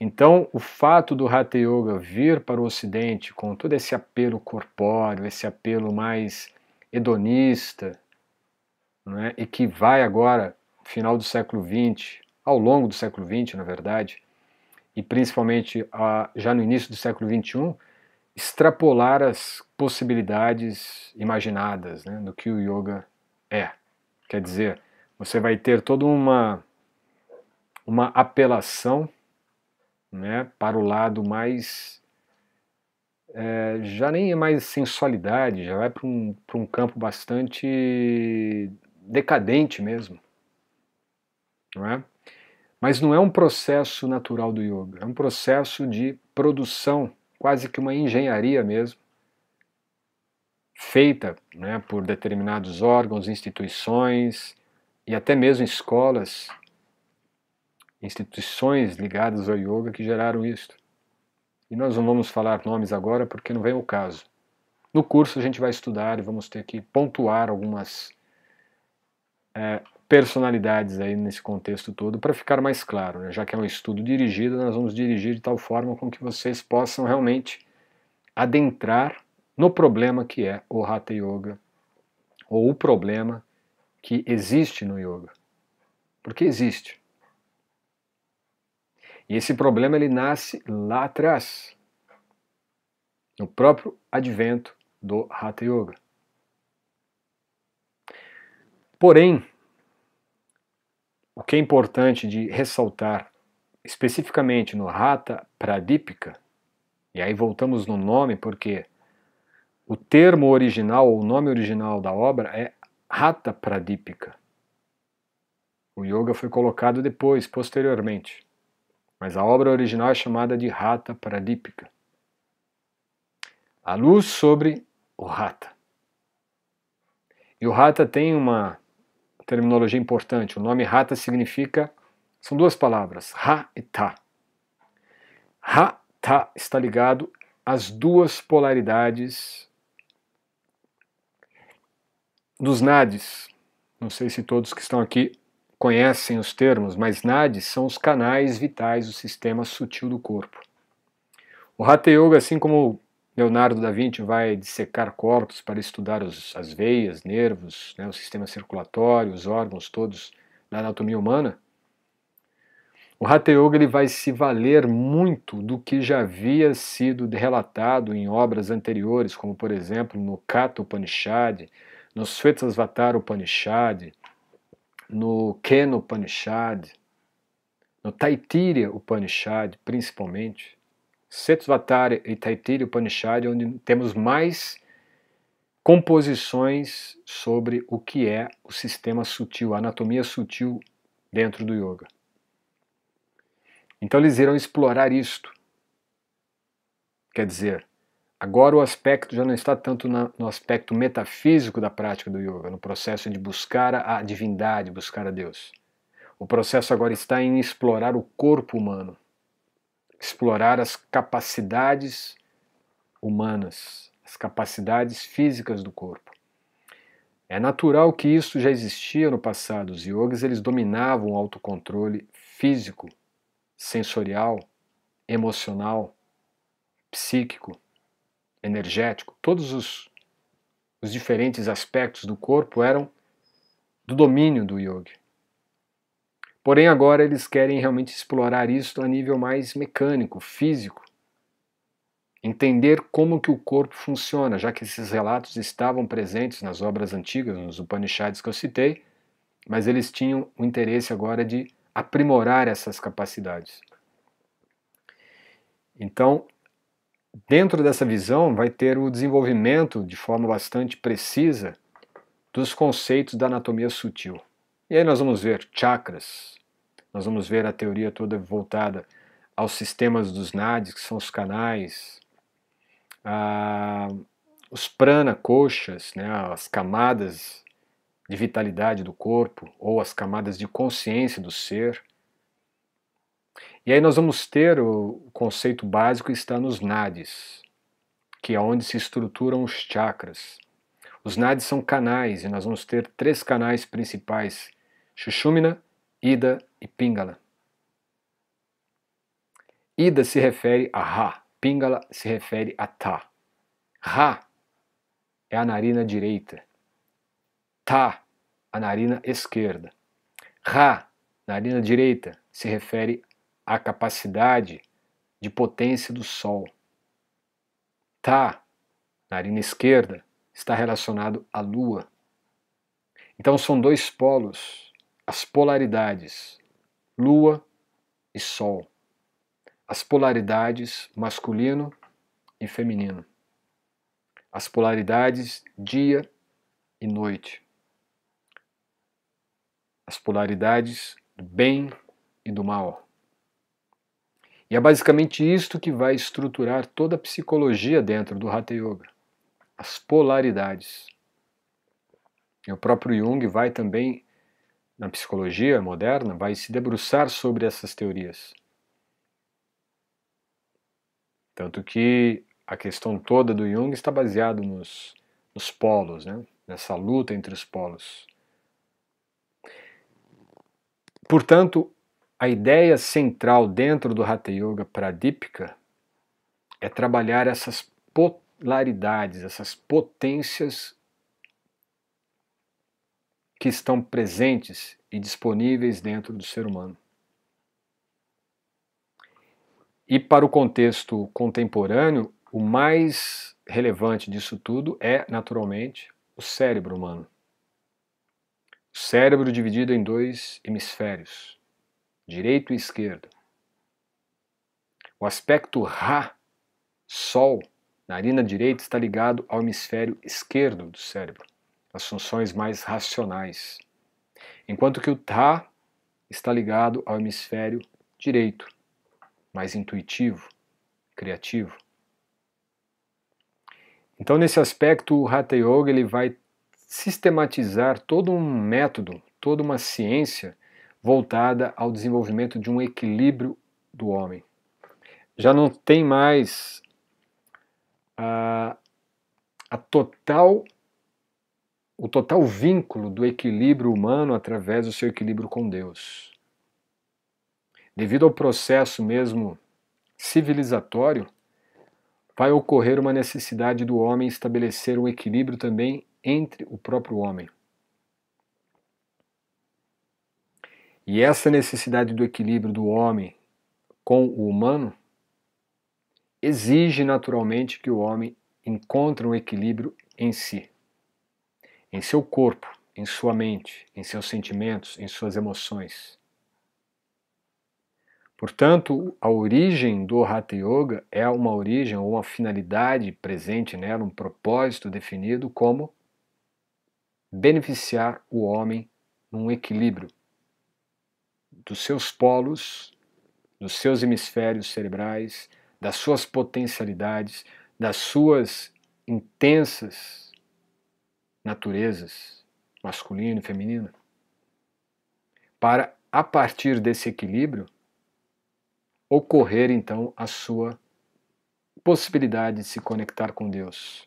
Então, o fato do Hatha Yoga vir para o Ocidente com todo esse apelo corpóreo, esse apelo mais hedonista, é, e que vai agora, final do século XX, ao longo do século XX, na verdade, e principalmente já no início do século XXI, extrapolar as possibilidades imaginadas né, do que o yoga é. Quer dizer, você vai ter toda uma, uma apelação né, para o lado mais. É, já nem é mais sensualidade, já vai para um, um campo bastante decadente mesmo. Não é? Mas não é um processo natural do yoga, é um processo de produção, quase que uma engenharia mesmo, feita né, por determinados órgãos, instituições, e até mesmo escolas, instituições ligadas ao yoga que geraram isto. E nós não vamos falar nomes agora porque não vem o caso. No curso a gente vai estudar e vamos ter que pontuar algumas é, personalidades aí nesse contexto todo para ficar mais claro. Né? Já que é um estudo dirigido, nós vamos dirigir de tal forma com que vocês possam realmente adentrar no problema que é o Hatha Yoga ou o problema que existe no yoga. Porque existe. E esse problema ele nasce lá atrás, no próprio advento do Hatha Yoga. Porém, o que é importante de ressaltar especificamente no Hatha Pradipika, e aí voltamos no nome porque o termo original, ou o nome original da obra é Hatha Pradipika. O yoga foi colocado depois, posteriormente, mas a obra original é chamada de Hatha Pradipika. A luz sobre o Hatha. E o Hatha tem uma terminologia importante. O nome Hatha significa são duas palavras, Ra e Ta. Ra, Ta está ligado às duas polaridades dos NADs. Não sei se todos que estão aqui conhecem os termos, mas NADs são os canais vitais do sistema sutil do corpo. O Hatha Yoga, assim como Leonardo da Vinci vai dissecar corpos para estudar os, as veias, nervos, né, o sistema circulatório, os órgãos todos da anatomia humana, o Hatha Yoga ele vai se valer muito do que já havia sido relatado em obras anteriores, como por exemplo no Kata Upanishad, no Svetasvatara Upanishad, no Keno Upanishad, no Taittiriya Upanishad, principalmente. Svetasvatara e Taittiriya Upanishad, é onde temos mais composições sobre o que é o sistema sutil, a anatomia sutil dentro do yoga. Então eles irão explorar isto. Quer dizer, Agora o aspecto já não está tanto na, no aspecto metafísico da prática do yoga, no processo de buscar a divindade, buscar a Deus. O processo agora está em explorar o corpo humano, explorar as capacidades humanas, as capacidades físicas do corpo. É natural que isso já existia no passado. Os yogis eles dominavam o autocontrole físico, sensorial, emocional, psíquico energético, todos os, os diferentes aspectos do corpo eram do domínio do yoga. Porém, agora eles querem realmente explorar isso a nível mais mecânico, físico. Entender como que o corpo funciona, já que esses relatos estavam presentes nas obras antigas, nos Upanishads que eu citei, mas eles tinham o interesse agora de aprimorar essas capacidades. Então, dentro dessa visão, vai ter o desenvolvimento de forma bastante precisa dos conceitos da anatomia sutil. E aí nós vamos ver chakras, nós vamos ver a teoria toda voltada aos sistemas dos nadis, que são os canais, a, os prana, coxas, né, as camadas de vitalidade do corpo ou as camadas de consciência do ser. E aí nós vamos ter o conceito básico que está nos nadis, que é onde se estruturam os chakras. Os nadis são canais e nós vamos ter três canais principais: Shushumna, Ida e Pingala. Ida se refere a Ra, Pingala se refere a Ta. Ra é a narina direita, Ta, a narina esquerda. Ra, narina direita, se refere a capacidade de potência do Sol. Tá, narina esquerda, está relacionado à Lua. Então são dois polos, as polaridades, Lua e Sol. As polaridades masculino e feminino. As polaridades dia e noite. As polaridades do bem e do mal. E é basicamente isto que vai estruturar toda a psicologia dentro do Hatha Yoga, as polaridades. E o próprio Jung vai também, na psicologia moderna, vai se debruçar sobre essas teorias. Tanto que a questão toda do Jung está baseada nos, nos polos, né? nessa luta entre os polos. Portanto, a ideia central dentro do Hatha Yoga Pradipika é trabalhar essas polaridades, essas potências que estão presentes e disponíveis dentro do ser humano. E para o contexto contemporâneo, o mais relevante disso tudo é, naturalmente, o cérebro humano. O cérebro dividido em dois hemisférios direito e esquerdo. O aspecto Ra, Sol, narina direita está ligado ao hemisfério esquerdo do cérebro, as funções mais racionais, enquanto que o Ta está ligado ao hemisfério direito, mais intuitivo, criativo. Então, nesse aspecto, o Hatha Yoga ele vai sistematizar todo um método, toda uma ciência voltada ao desenvolvimento de um equilíbrio do homem. Já não tem mais a, a total o total vínculo do equilíbrio humano através do seu equilíbrio com Deus. Devido ao processo mesmo civilizatório, vai ocorrer uma necessidade do homem estabelecer um equilíbrio também entre o próprio homem. E essa necessidade do equilíbrio do homem com o humano exige naturalmente que o homem encontre um equilíbrio em si, em seu corpo, em sua mente, em seus sentimentos, em suas emoções. Portanto, a origem do Hatha Yoga é uma origem ou uma finalidade presente nela, um propósito definido como beneficiar o homem num equilíbrio dos seus polos, dos seus hemisférios cerebrais, das suas potencialidades, das suas intensas naturezas, masculina e feminina, para, a partir desse equilíbrio, ocorrer então a sua possibilidade de se conectar com Deus.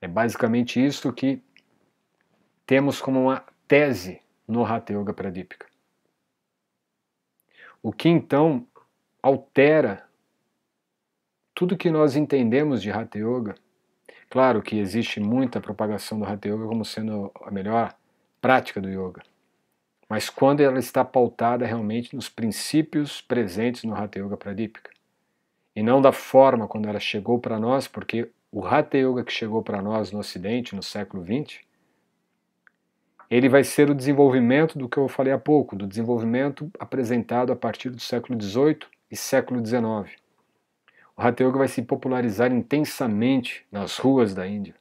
É basicamente isso que temos como uma tese no Hatha Yoga Pradipika. O que então altera tudo que nós entendemos de Hatha Yoga. Claro que existe muita propagação do Hatha Yoga como sendo a melhor prática do yoga. Mas quando ela está pautada realmente nos princípios presentes no Hatha Yoga Pradipika. E não da forma quando ela chegou para nós, porque o Hatha Yoga que chegou para nós no Ocidente, no século XX, ele vai ser o desenvolvimento do que eu falei há pouco, do desenvolvimento apresentado a partir do século XVIII e século XIX. O Hatha Yoga vai se popularizar intensamente nas ruas da Índia.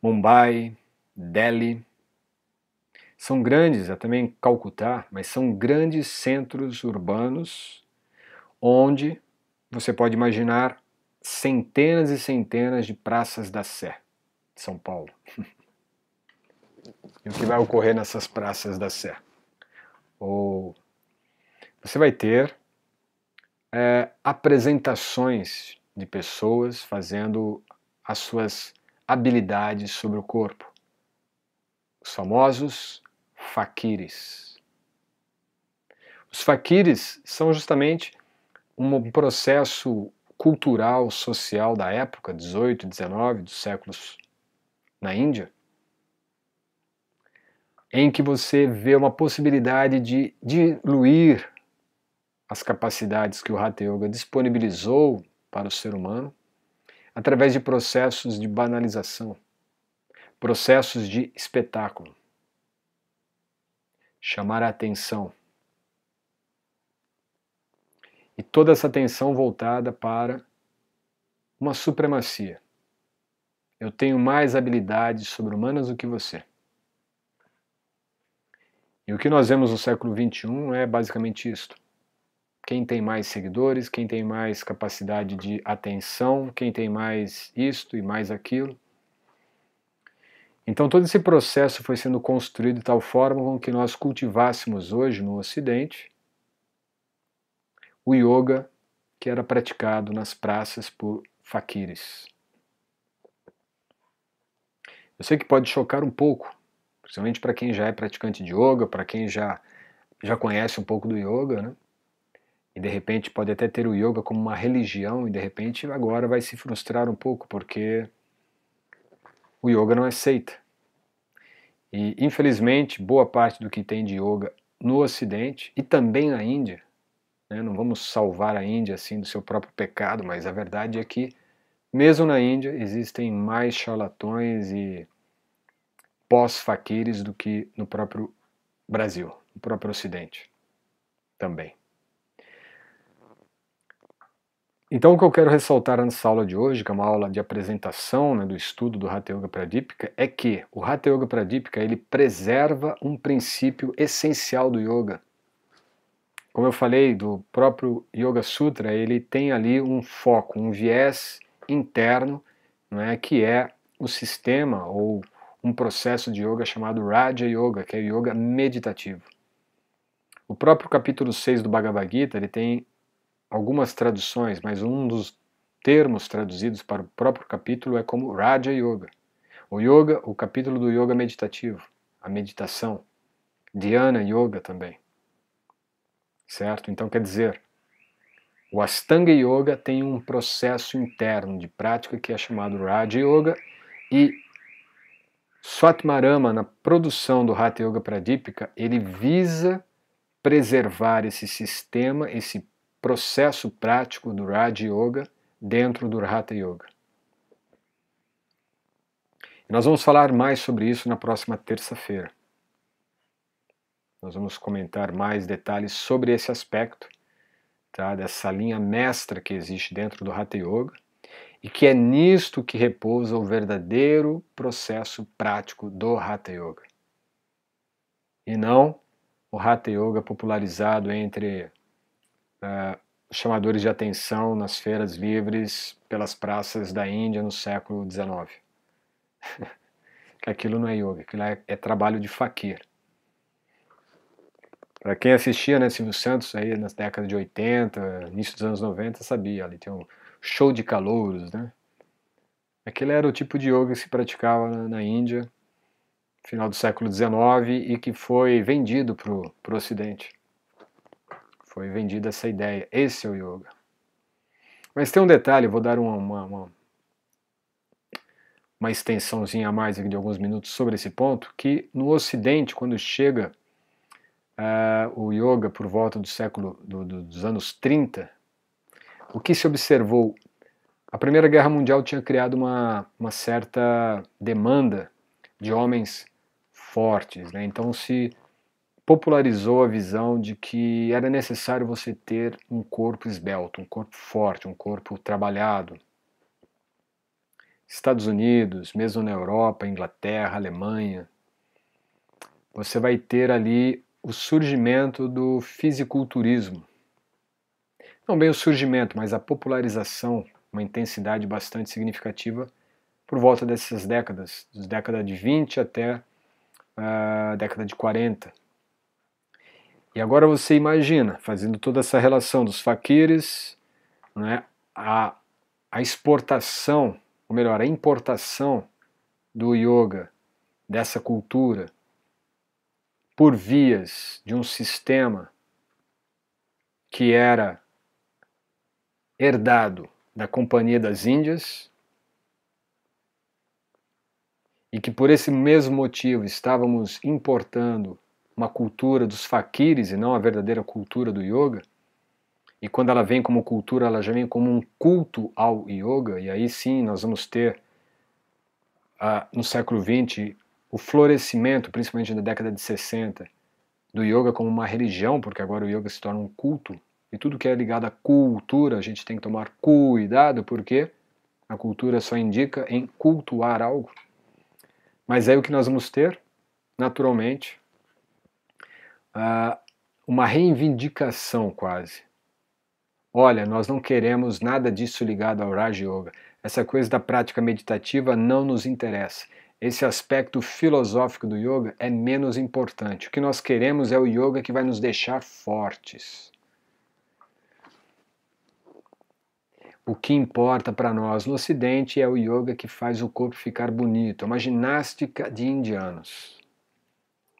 Mumbai, Delhi, são grandes, é também Calcutá, mas são grandes centros urbanos onde você pode imaginar centenas e centenas de praças da Sé, São Paulo. e o que vai ocorrer nessas praças da Sé. Ou você vai ter é, apresentações de pessoas fazendo as suas habilidades sobre o corpo. Os famosos faquires. Os faquires são justamente um processo cultural, social da época, 18, 19 dos séculos na Índia, em que você vê uma possibilidade de diluir as capacidades que o Hatha Yoga disponibilizou para o ser humano através de processos de banalização, processos de espetáculo. Chamar a atenção. E toda essa atenção voltada para uma supremacia. Eu tenho mais habilidades sobre-humanas do que você. E o que nós vemos no século XXI é basicamente isto. Quem tem mais seguidores, quem tem mais capacidade de atenção, quem tem mais isto e mais aquilo. Então todo esse processo foi sendo construído de tal forma com que nós cultivássemos hoje no Ocidente o yoga que era praticado nas praças por fakires. Eu sei que pode chocar um pouco, principalmente para quem já é praticante de yoga, para quem já, já conhece um pouco do yoga, né? E de repente pode até ter o yoga como uma religião e de repente agora vai se frustrar um pouco porque o yoga não é seita. E infelizmente boa parte do que tem de yoga no Ocidente e também na Índia, né? não vamos salvar a Índia assim do seu próprio pecado, mas a verdade é que mesmo na Índia existem mais charlatões e pós-faquires do que no próprio Brasil, no próprio Ocidente também. Então, o que eu quero ressaltar nessa aula de hoje, que é uma aula de apresentação né, do estudo do Hatha Yoga Pradipika, é que o Hatha Yoga Pradipika ele preserva um princípio essencial do yoga. Como eu falei do próprio Yoga Sutra, ele tem ali um foco, um viés interno, é, que é o sistema ou um processo de yoga chamado Raja Yoga, que é o yoga meditativo. O próprio capítulo 6 do Bhagavad Gita ele tem algumas traduções, mas um dos termos traduzidos para o próprio capítulo é como Raja Yoga. O yoga, o capítulo do yoga meditativo, a meditação, Dhyana Yoga também. Certo? Então quer dizer, o Astanga Yoga tem um processo interno de prática que é chamado Raja Yoga e Swatmarama, na produção do Hatha Yoga Pradipika, ele visa preservar esse sistema, esse processo prático do Raja Yoga dentro do Hatha Yoga. Nós vamos falar mais sobre isso na próxima terça-feira. Nós vamos comentar mais detalhes sobre esse aspecto, tá? dessa linha mestra que existe dentro do Hatha Yoga e que é nisto que repousa o verdadeiro processo prático do Hatha Yoga. E não o Hatha Yoga popularizado entre uh, chamadores de atenção nas feiras livres pelas praças da Índia no século XIX. aquilo não é yoga, aquilo é, é trabalho de faquir. Para quem assistia né, Silvio Santos aí nas décadas de 80, início dos anos 90, sabia, ali tem um show de calouros, né? Aquele era o tipo de yoga que se praticava na, na Índia, final do século XIX, e que foi vendido para o Ocidente. Foi vendida essa ideia, esse é o yoga. Mas tem um detalhe, vou dar uma, uma, uma, uma extensãozinha a mais de alguns minutos sobre esse ponto, que no Ocidente, quando chega Uh, o yoga por volta do século do, do, dos anos 30, o que se observou? A Primeira Guerra Mundial tinha criado uma, uma certa demanda de homens fortes, né? então se popularizou a visão de que era necessário você ter um corpo esbelto, um corpo forte, um corpo trabalhado. Estados Unidos, mesmo na Europa, Inglaterra, Alemanha, você vai ter ali o surgimento do fisiculturismo, não bem o surgimento, mas a popularização, uma intensidade bastante significativa por volta dessas décadas, dos décadas de 20 até a década de 40. Ah, e agora você imagina, fazendo toda essa relação dos faquires, né, a, a exportação, ou melhor, a importação do yoga, dessa cultura, por vias de um sistema que era herdado da Companhia das Índias e que por esse mesmo motivo estávamos importando uma cultura dos faquires e não a verdadeira cultura do yoga. E quando ela vem como cultura, ela já vem como um culto ao yoga, e aí sim nós vamos ter ah, no século XX o florescimento, principalmente na década de 60, do yoga como uma religião, porque agora o yoga se torna um culto e tudo que é ligado à cultura, a gente tem que tomar cuidado, porque a cultura só indica em cultuar algo. Mas aí é o que nós vamos ter? Naturalmente, ah, uma reivindicação quase. Olha, nós não queremos nada disso ligado ao Raja Yoga. Essa coisa da prática meditativa não nos interessa. Esse aspecto filosófico do yoga é menos importante. O que nós queremos é o yoga que vai nos deixar fortes. O que importa para nós no Ocidente é o yoga que faz o corpo ficar bonito, é uma ginástica de indianos.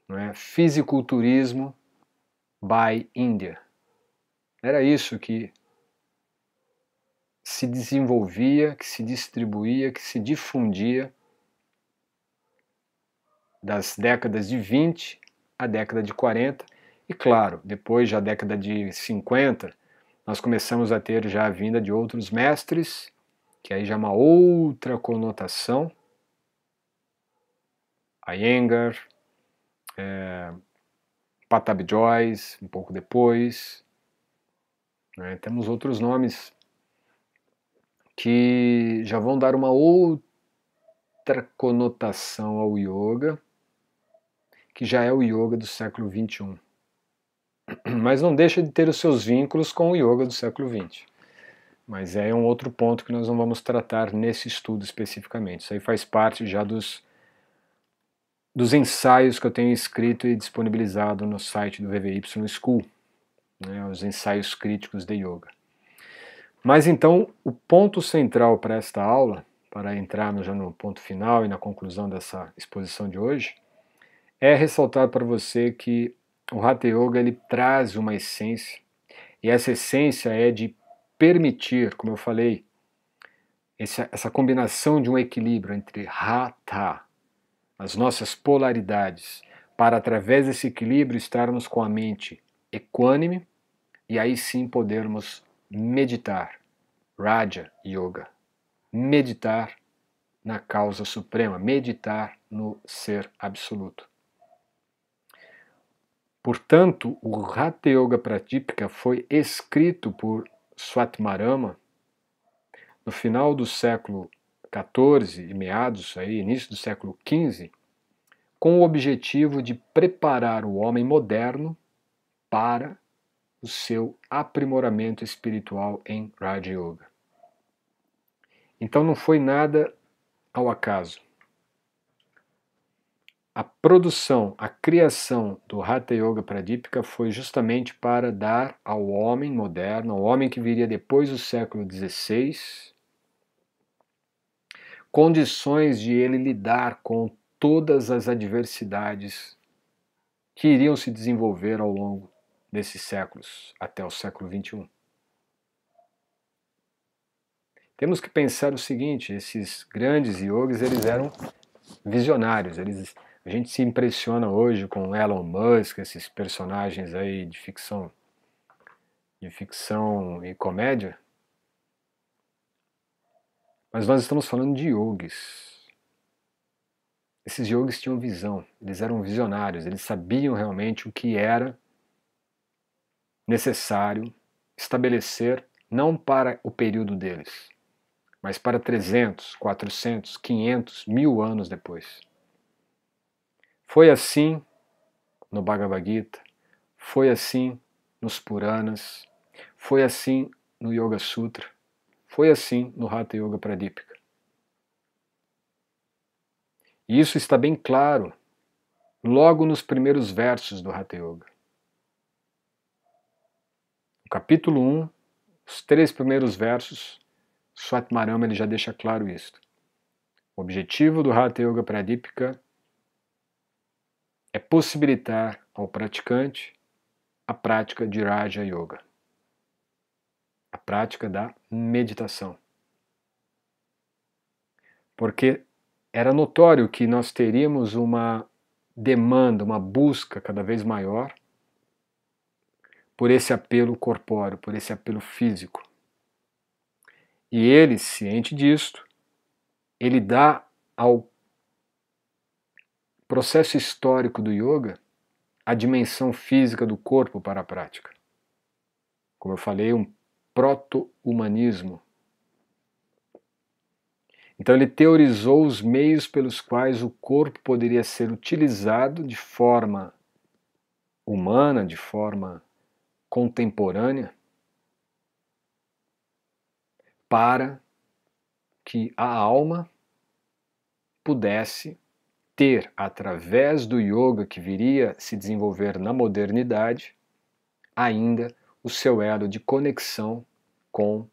Não é? Fisiculturismo by India. Era isso que se desenvolvia, que se distribuía, que se difundia das décadas de 20 à década de 40 e, claro, depois da década de 50, nós começamos a ter já a vinda de outros mestres, que aí já é uma outra conotação. Iyengar, é, Patab Joyce, um pouco depois. Né, temos outros nomes que já vão dar uma outra conotação ao yoga, que já é o yoga do século XXI. mas não deixa de ter os seus vínculos com o yoga do século XX. Mas é um outro ponto que nós não vamos tratar nesse estudo especificamente. Isso aí faz parte já dos, dos ensaios que eu tenho escrito e disponibilizado no site do VVY School, né, os ensaios críticos de yoga. Mas então, o ponto central para esta aula, para entrarmos já no ponto final e na conclusão dessa exposição de hoje, é ressaltar para você que o Hatha Yoga ele traz uma essência, e essa essência é de permitir, como eu falei, essa, essa combinação de um equilíbrio entre Hatha, as nossas polaridades, para através desse equilíbrio estarmos com a mente equânime e aí sim podermos meditar, Raja Yoga, meditar na causa suprema, meditar no ser absoluto. Portanto, o Hatha Yoga Pratipika foi escrito por Swatmarama no final do século XIV e meados, aí, início do século XV, com o objetivo de preparar o homem moderno para o seu aprimoramento espiritual em Raja Yoga. Então não foi nada ao acaso a produção, a criação do Hatha Yoga Pradipika foi justamente para dar ao homem moderno, ao homem que viria depois do século XVI, condições de ele lidar com todas as adversidades que iriam se desenvolver ao longo desses séculos, até o século XXI. Temos que pensar o seguinte, esses grandes yogis, eles eram visionários, eles a gente se impressiona hoje com Elon Musk, esses personagens aí de ficção, de ficção e comédia. Mas nós estamos falando de yogis. Esses yogis tinham visão, eles eram visionários, eles sabiam realmente o que era necessário estabelecer, não para o período deles, mas para 300, 400, 500, mil anos depois. Foi assim no Bhagavad Gita, foi assim nos Puranas, foi assim no Yoga Sutra, foi assim no Hatha Yoga Pradipika. E isso está bem claro logo nos primeiros versos do Hatha Yoga. No capítulo 1, os três primeiros versos, Swatmarama ele já deixa claro isso. O objetivo do Hatha Yoga Pradipika é possibilitar ao praticante a prática de Raja Yoga, a prática da meditação. Porque era notório que nós teríamos uma demanda, uma busca cada vez maior por esse apelo corpóreo, por esse apelo físico. E ele, ciente disto, ele dá ao processo histórico do yoga, a dimensão física do corpo para a prática. Como eu falei, um proto-humanismo. Então ele teorizou os meios pelos quais o corpo poderia ser utilizado de forma humana, de forma contemporânea, para que a alma pudesse ter através do yoga que viria se desenvolver na modernidade, ainda o seu elo de conexão com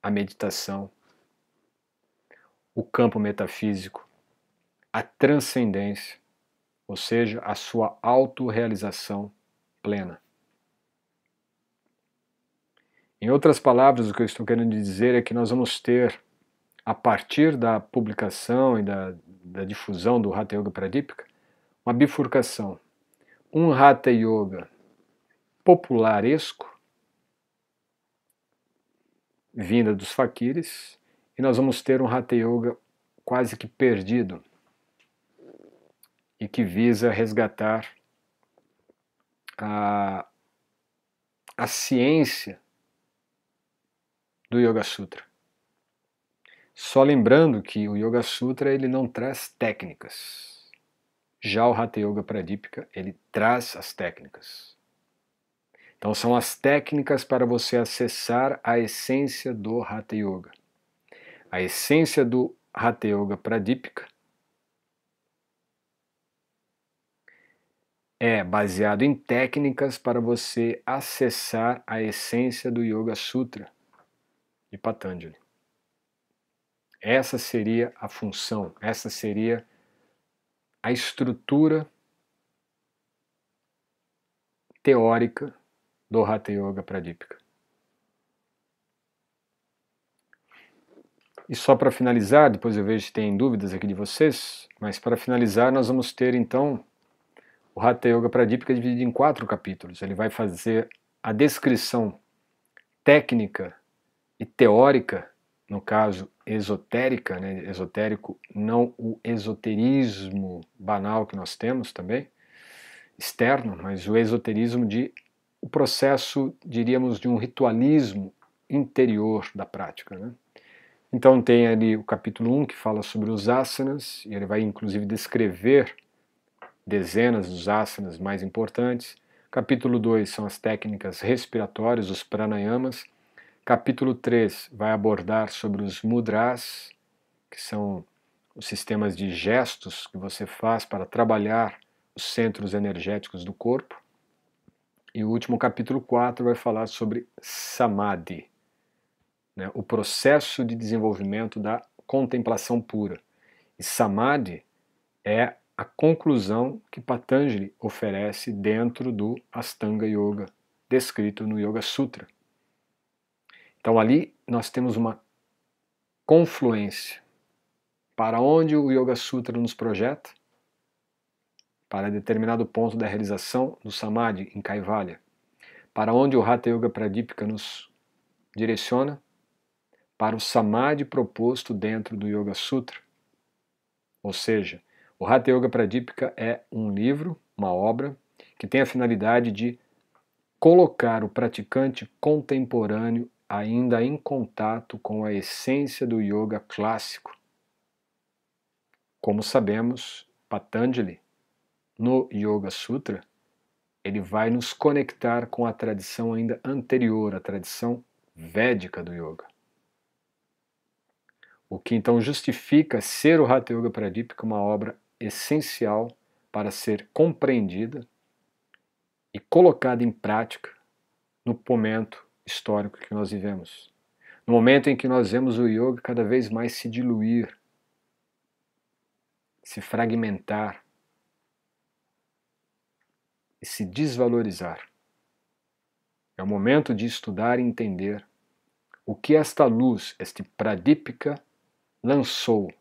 a meditação, o campo metafísico, a transcendência, ou seja, a sua autorrealização plena. Em outras palavras, o que eu estou querendo dizer é que nós vamos ter a partir da publicação e da, da difusão do Hatha Yoga Pradipika, uma bifurcação. Um Hatha Yoga popularesco, vinda dos faquires, e nós vamos ter um Hatha Yoga quase que perdido e que visa resgatar a, a ciência do Yoga Sutra. Só lembrando que o Yoga Sutra ele não traz técnicas. Já o Hatha Yoga Pradipika, ele traz as técnicas. Então são as técnicas para você acessar a essência do Hatha Yoga. A essência do Hatha Yoga Pradipika é baseado em técnicas para você acessar a essência do Yoga Sutra de Patanjali. Essa seria a função, essa seria a estrutura teórica do Hatha Yoga Pradipika. E só para finalizar, depois eu vejo se tem dúvidas aqui de vocês, mas para finalizar nós vamos ter então o Hatha Yoga Pradipika dividido em quatro capítulos. Ele vai fazer a descrição técnica e teórica no caso esotérica, né, esotérico, não o esoterismo banal que nós temos também, externo, mas o esoterismo de o processo, diríamos, de um ritualismo interior da prática. Né? Então tem ali o capítulo 1 que fala sobre os asanas, e ele vai inclusive descrever dezenas dos asanas mais importantes. Capítulo 2 são as técnicas respiratórias, os pranayamas, Capítulo 3 vai abordar sobre os mudras, que são os sistemas de gestos que você faz para trabalhar os centros energéticos do corpo. E o último capítulo 4 vai falar sobre samadhi, né, o processo de desenvolvimento da contemplação pura. E samadhi é a conclusão que Patanjali oferece dentro do Astanga Yoga, descrito no Yoga Sutra. Então ali nós temos uma confluência. Para onde o Yoga Sutra nos projeta? Para determinado ponto da realização no Samadhi, em Kaivalya. Para onde o Hatha Yoga Pradipika nos direciona? Para o Samadhi proposto dentro do Yoga Sutra. Ou seja, o Hatha Yoga Pradipika é um livro, uma obra, que tem a finalidade de colocar o praticante contemporâneo ainda em contato com a essência do yoga clássico. Como sabemos, Patanjali, no Yoga Sutra, ele vai nos conectar com a tradição ainda anterior, a tradição védica do yoga. O que então justifica ser o Hatha Yoga Pradipika uma obra essencial para ser compreendida e colocada em prática no momento histórico que nós vivemos. No momento em que nós vemos o yoga cada vez mais se diluir, se fragmentar e se desvalorizar. É o momento de estudar e entender o que esta luz, este Pradipika, lançou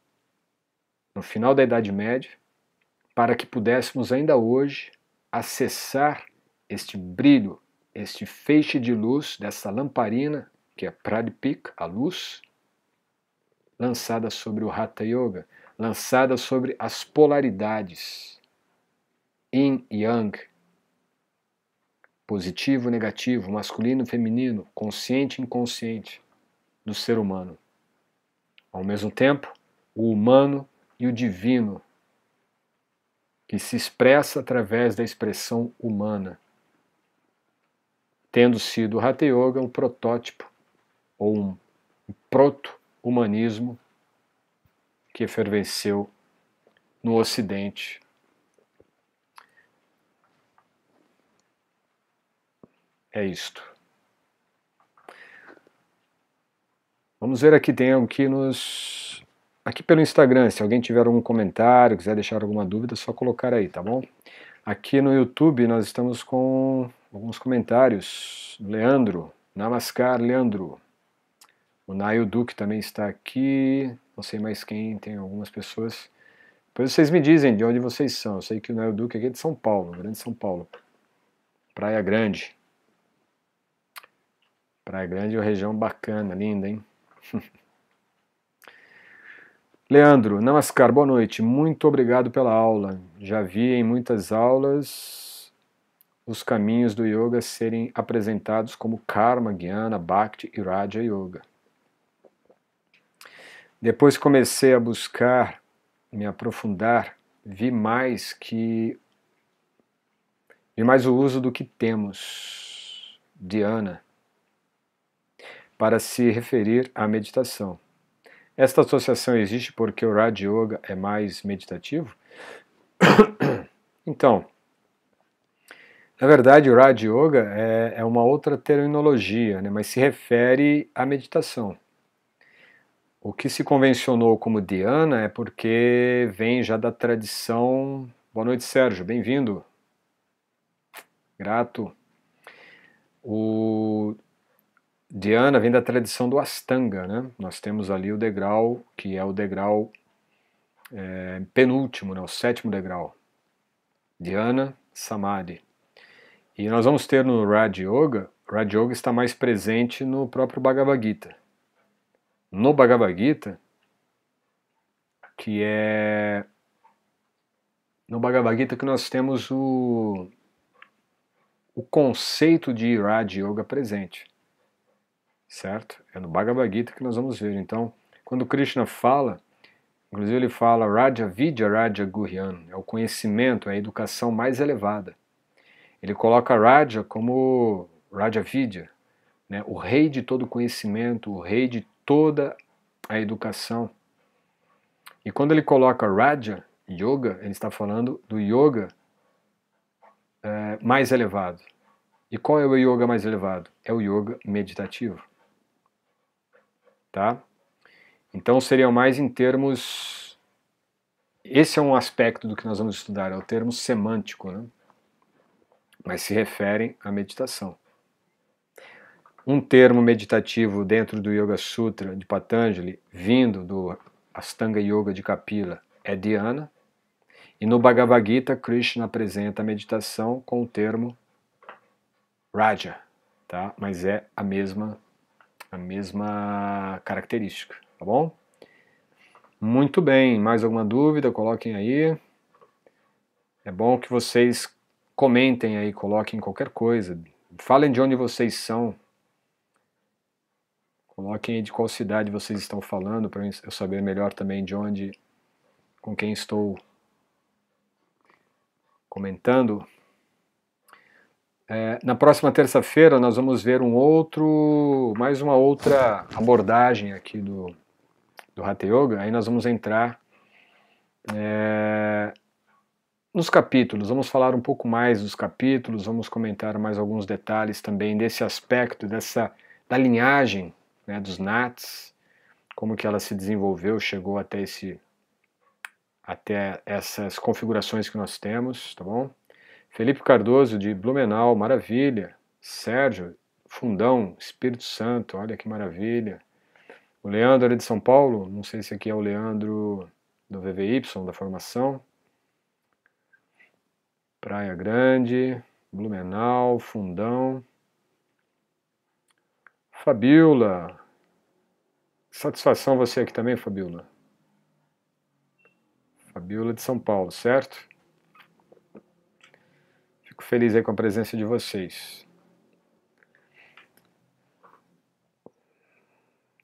no final da Idade Média para que pudéssemos ainda hoje acessar este brilho este feixe de luz dessa lamparina, que é Pradipika, a luz, lançada sobre o Hatha Yoga, lançada sobre as polaridades, yin e yang, positivo, negativo, masculino, feminino, consciente, inconsciente do ser humano. Ao mesmo tempo, o humano e o divino, que se expressa através da expressão humana tendo sido o Hatha Yoga um protótipo ou um proto-humanismo que efervesceu no Ocidente. É isto. Vamos ver aqui, tem algo que nos... Aqui pelo Instagram, se alguém tiver algum comentário, quiser deixar alguma dúvida, é só colocar aí, tá bom? Aqui no YouTube nós estamos com Alguns comentários. Leandro, Namaskar, Leandro. O Nail Duque também está aqui. Não sei mais quem, tem algumas pessoas. Depois vocês me dizem de onde vocês são. Eu sei que o Nail Duque aqui é de São Paulo, Grande São Paulo. Praia Grande. Praia Grande é uma região bacana, linda, hein? Leandro, Namaskar, boa noite. Muito obrigado pela aula. Já vi em muitas aulas os caminhos do yoga serem apresentados como karma, jnana, bhakti e raja yoga. Depois comecei a buscar, me aprofundar, vi mais que vi mais o uso do que temos, dhyana, para se referir à meditação. Esta associação existe porque o Raja Yoga é mais meditativo? então, na verdade, o Raja Yoga é, é uma outra terminologia, né, mas se refere à meditação. O que se convencionou como Dhyana é porque vem já da tradição. Boa noite, Sérgio, bem-vindo. Grato. O Dhyana vem da tradição do Astanga, né? Nós temos ali o degrau, que é o degrau é, penúltimo, né? o sétimo degrau. Dhyana Samadhi. E nós vamos ter no Raj Yoga, Raj Yoga está mais presente no próprio Bhagavad Gita. No Bhagavad Gita, que é no Bhagavad Gita que nós temos o, o conceito de Raj Yoga presente. Certo? É no Bhagavad Gita que nós vamos ver. Então, quando Krishna fala, inclusive ele fala Raja Vidya Raja Guryan, é o conhecimento, é a educação mais elevada. Ele coloca Raja como Raja Vidya, né? o rei de todo conhecimento, o rei de toda a educação. E quando ele coloca Raja, Yoga, ele está falando do Yoga é, mais elevado. E qual é o Yoga mais elevado? É o Yoga meditativo. Tá? Então seria mais em termos. Esse é um aspecto do que nós vamos estudar, é o termo semântico, né? mas se referem à meditação. Um termo meditativo dentro do Yoga Sutra de Patanjali, vindo do Astanga Yoga de Kapila, é Dhyana, e no Bhagavad Gita, Krishna apresenta a meditação com o termo Raja, tá? mas é a mesma, a mesma característica, tá bom? Muito bem, mais alguma dúvida? Coloquem aí. É bom que vocês Comentem aí, coloquem qualquer coisa. Falem de onde vocês são. Coloquem aí de qual cidade vocês estão falando, para eu saber melhor também de onde, com quem estou comentando. É, na próxima terça-feira nós vamos ver um outro, mais uma outra abordagem aqui do, do Hatha Yoga. Aí nós vamos entrar é, nos capítulos, vamos falar um pouco mais dos capítulos, vamos comentar mais alguns detalhes também desse aspecto, dessa da linhagem né, dos Nats, como que ela se desenvolveu, chegou até esse até essas configurações que nós temos, tá bom? Felipe Cardoso de Blumenau, maravilha. Sérgio Fundão, Espírito Santo, olha que maravilha. O Leandro ali de São Paulo, não sei se aqui é o Leandro do VVY, da formação. Praia Grande, Blumenau, Fundão. Fabiola. Satisfação você aqui também, Fabiola. Fabiola de São Paulo, certo? Fico feliz aí com a presença de vocês.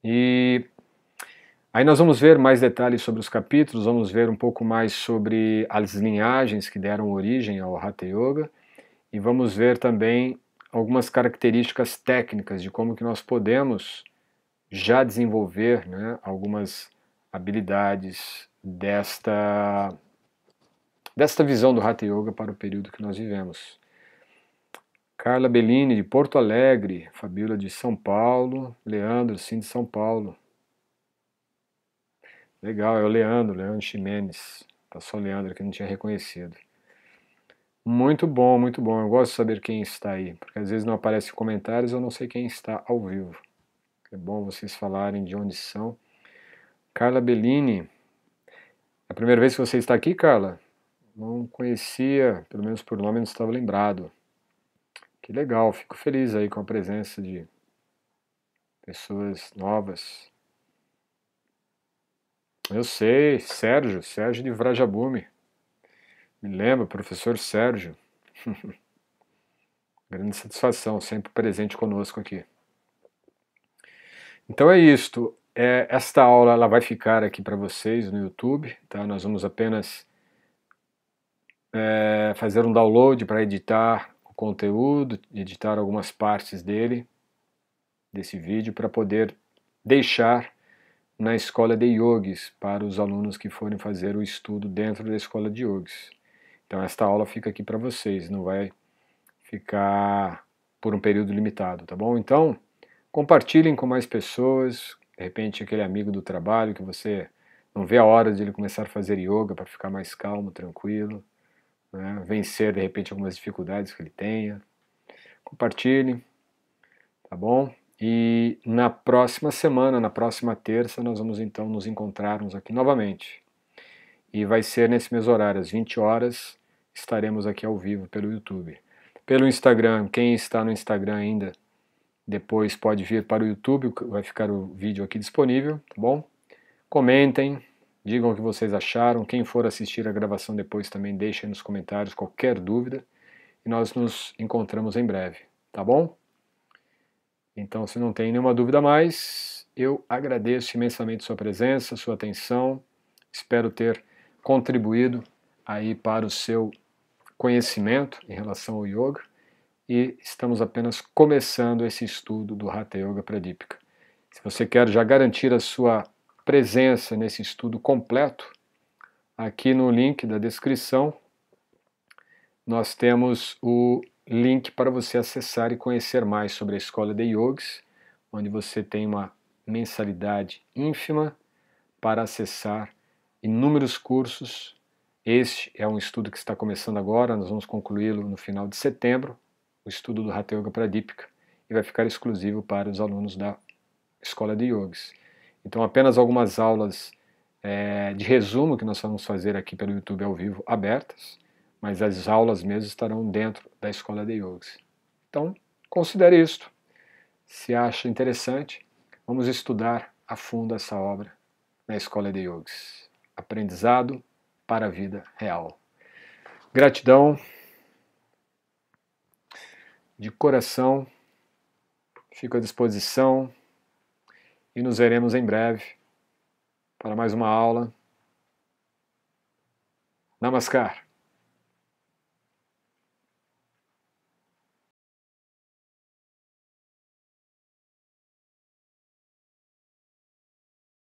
E Aí nós vamos ver mais detalhes sobre os capítulos, vamos ver um pouco mais sobre as linhagens que deram origem ao Hatha Yoga e vamos ver também algumas características técnicas de como que nós podemos já desenvolver né, algumas habilidades desta, desta visão do Hatha Yoga para o período que nós vivemos. Carla Bellini, de Porto Alegre, Fabíola de São Paulo, Leandro, sim, de São Paulo. Legal, é o Leandro, Leandro Ximenes. Passou o Leandro que não tinha reconhecido. Muito bom, muito bom. Eu gosto de saber quem está aí, porque às vezes não aparece comentários, eu não sei quem está ao vivo. É bom vocês falarem de onde são. Carla Bellini. É a primeira vez que você está aqui, Carla? Não conhecia, pelo menos por nome não estava lembrado. Que legal, fico feliz aí com a presença de pessoas novas. Eu sei, Sérgio, Sérgio de Vrajabume. Me lembro, professor Sérgio. Grande satisfação, sempre presente conosco aqui. Então é isto. É, esta aula ela vai ficar aqui para vocês no YouTube, tá? Nós vamos apenas é, fazer um download para editar o conteúdo, editar algumas partes dele, desse vídeo, para poder deixar na escola de yogis para os alunos que forem fazer o estudo dentro da escola de yogis. Então esta aula fica aqui para vocês, não vai ficar por um período limitado, tá bom? Então, compartilhem com mais pessoas, de repente aquele amigo do trabalho que você não vê a hora de ele começar a fazer yoga para ficar mais calmo, tranquilo, né? vencer de repente algumas dificuldades que ele tenha. compartilhem tá bom? E na próxima semana, na próxima terça, nós vamos então nos encontrarmos aqui novamente. E vai ser nesse mesmo horário, às 20 horas, estaremos aqui ao vivo pelo YouTube. Pelo Instagram, quem está no Instagram ainda, depois pode vir para o YouTube, vai ficar o vídeo aqui disponível, tá bom? Comentem, digam o que vocês acharam. Quem for assistir a gravação depois também deixem nos comentários qualquer dúvida. E nós nos encontramos em breve, tá bom? Então, se não tem nenhuma dúvida mais, eu agradeço imensamente sua presença, sua atenção. Espero ter contribuído aí para o seu conhecimento em relação ao yoga e estamos apenas começando esse estudo do Hatha Yoga Pradipika. Se você quer já garantir a sua presença nesse estudo completo, aqui no link da descrição nós temos o link para você acessar e conhecer mais sobre a Escola de Yogis, onde você tem uma mensalidade ínfima para acessar inúmeros cursos. Este é um estudo que está começando agora, nós vamos concluí-lo no final de setembro, o estudo do Hatha Yoga Pradipika, e vai ficar exclusivo para os alunos da Escola de Yogis. Então, apenas algumas aulas é, de resumo que nós vamos fazer aqui pelo YouTube ao vivo abertas mas as aulas mesmo estarão dentro da escola de yogis. Então, considere isto. Se acha interessante, vamos estudar a fundo essa obra na escola de yogis. Aprendizado para a vida real. Gratidão de coração. Fico à disposição e nos veremos em breve para mais uma aula. Namaskar.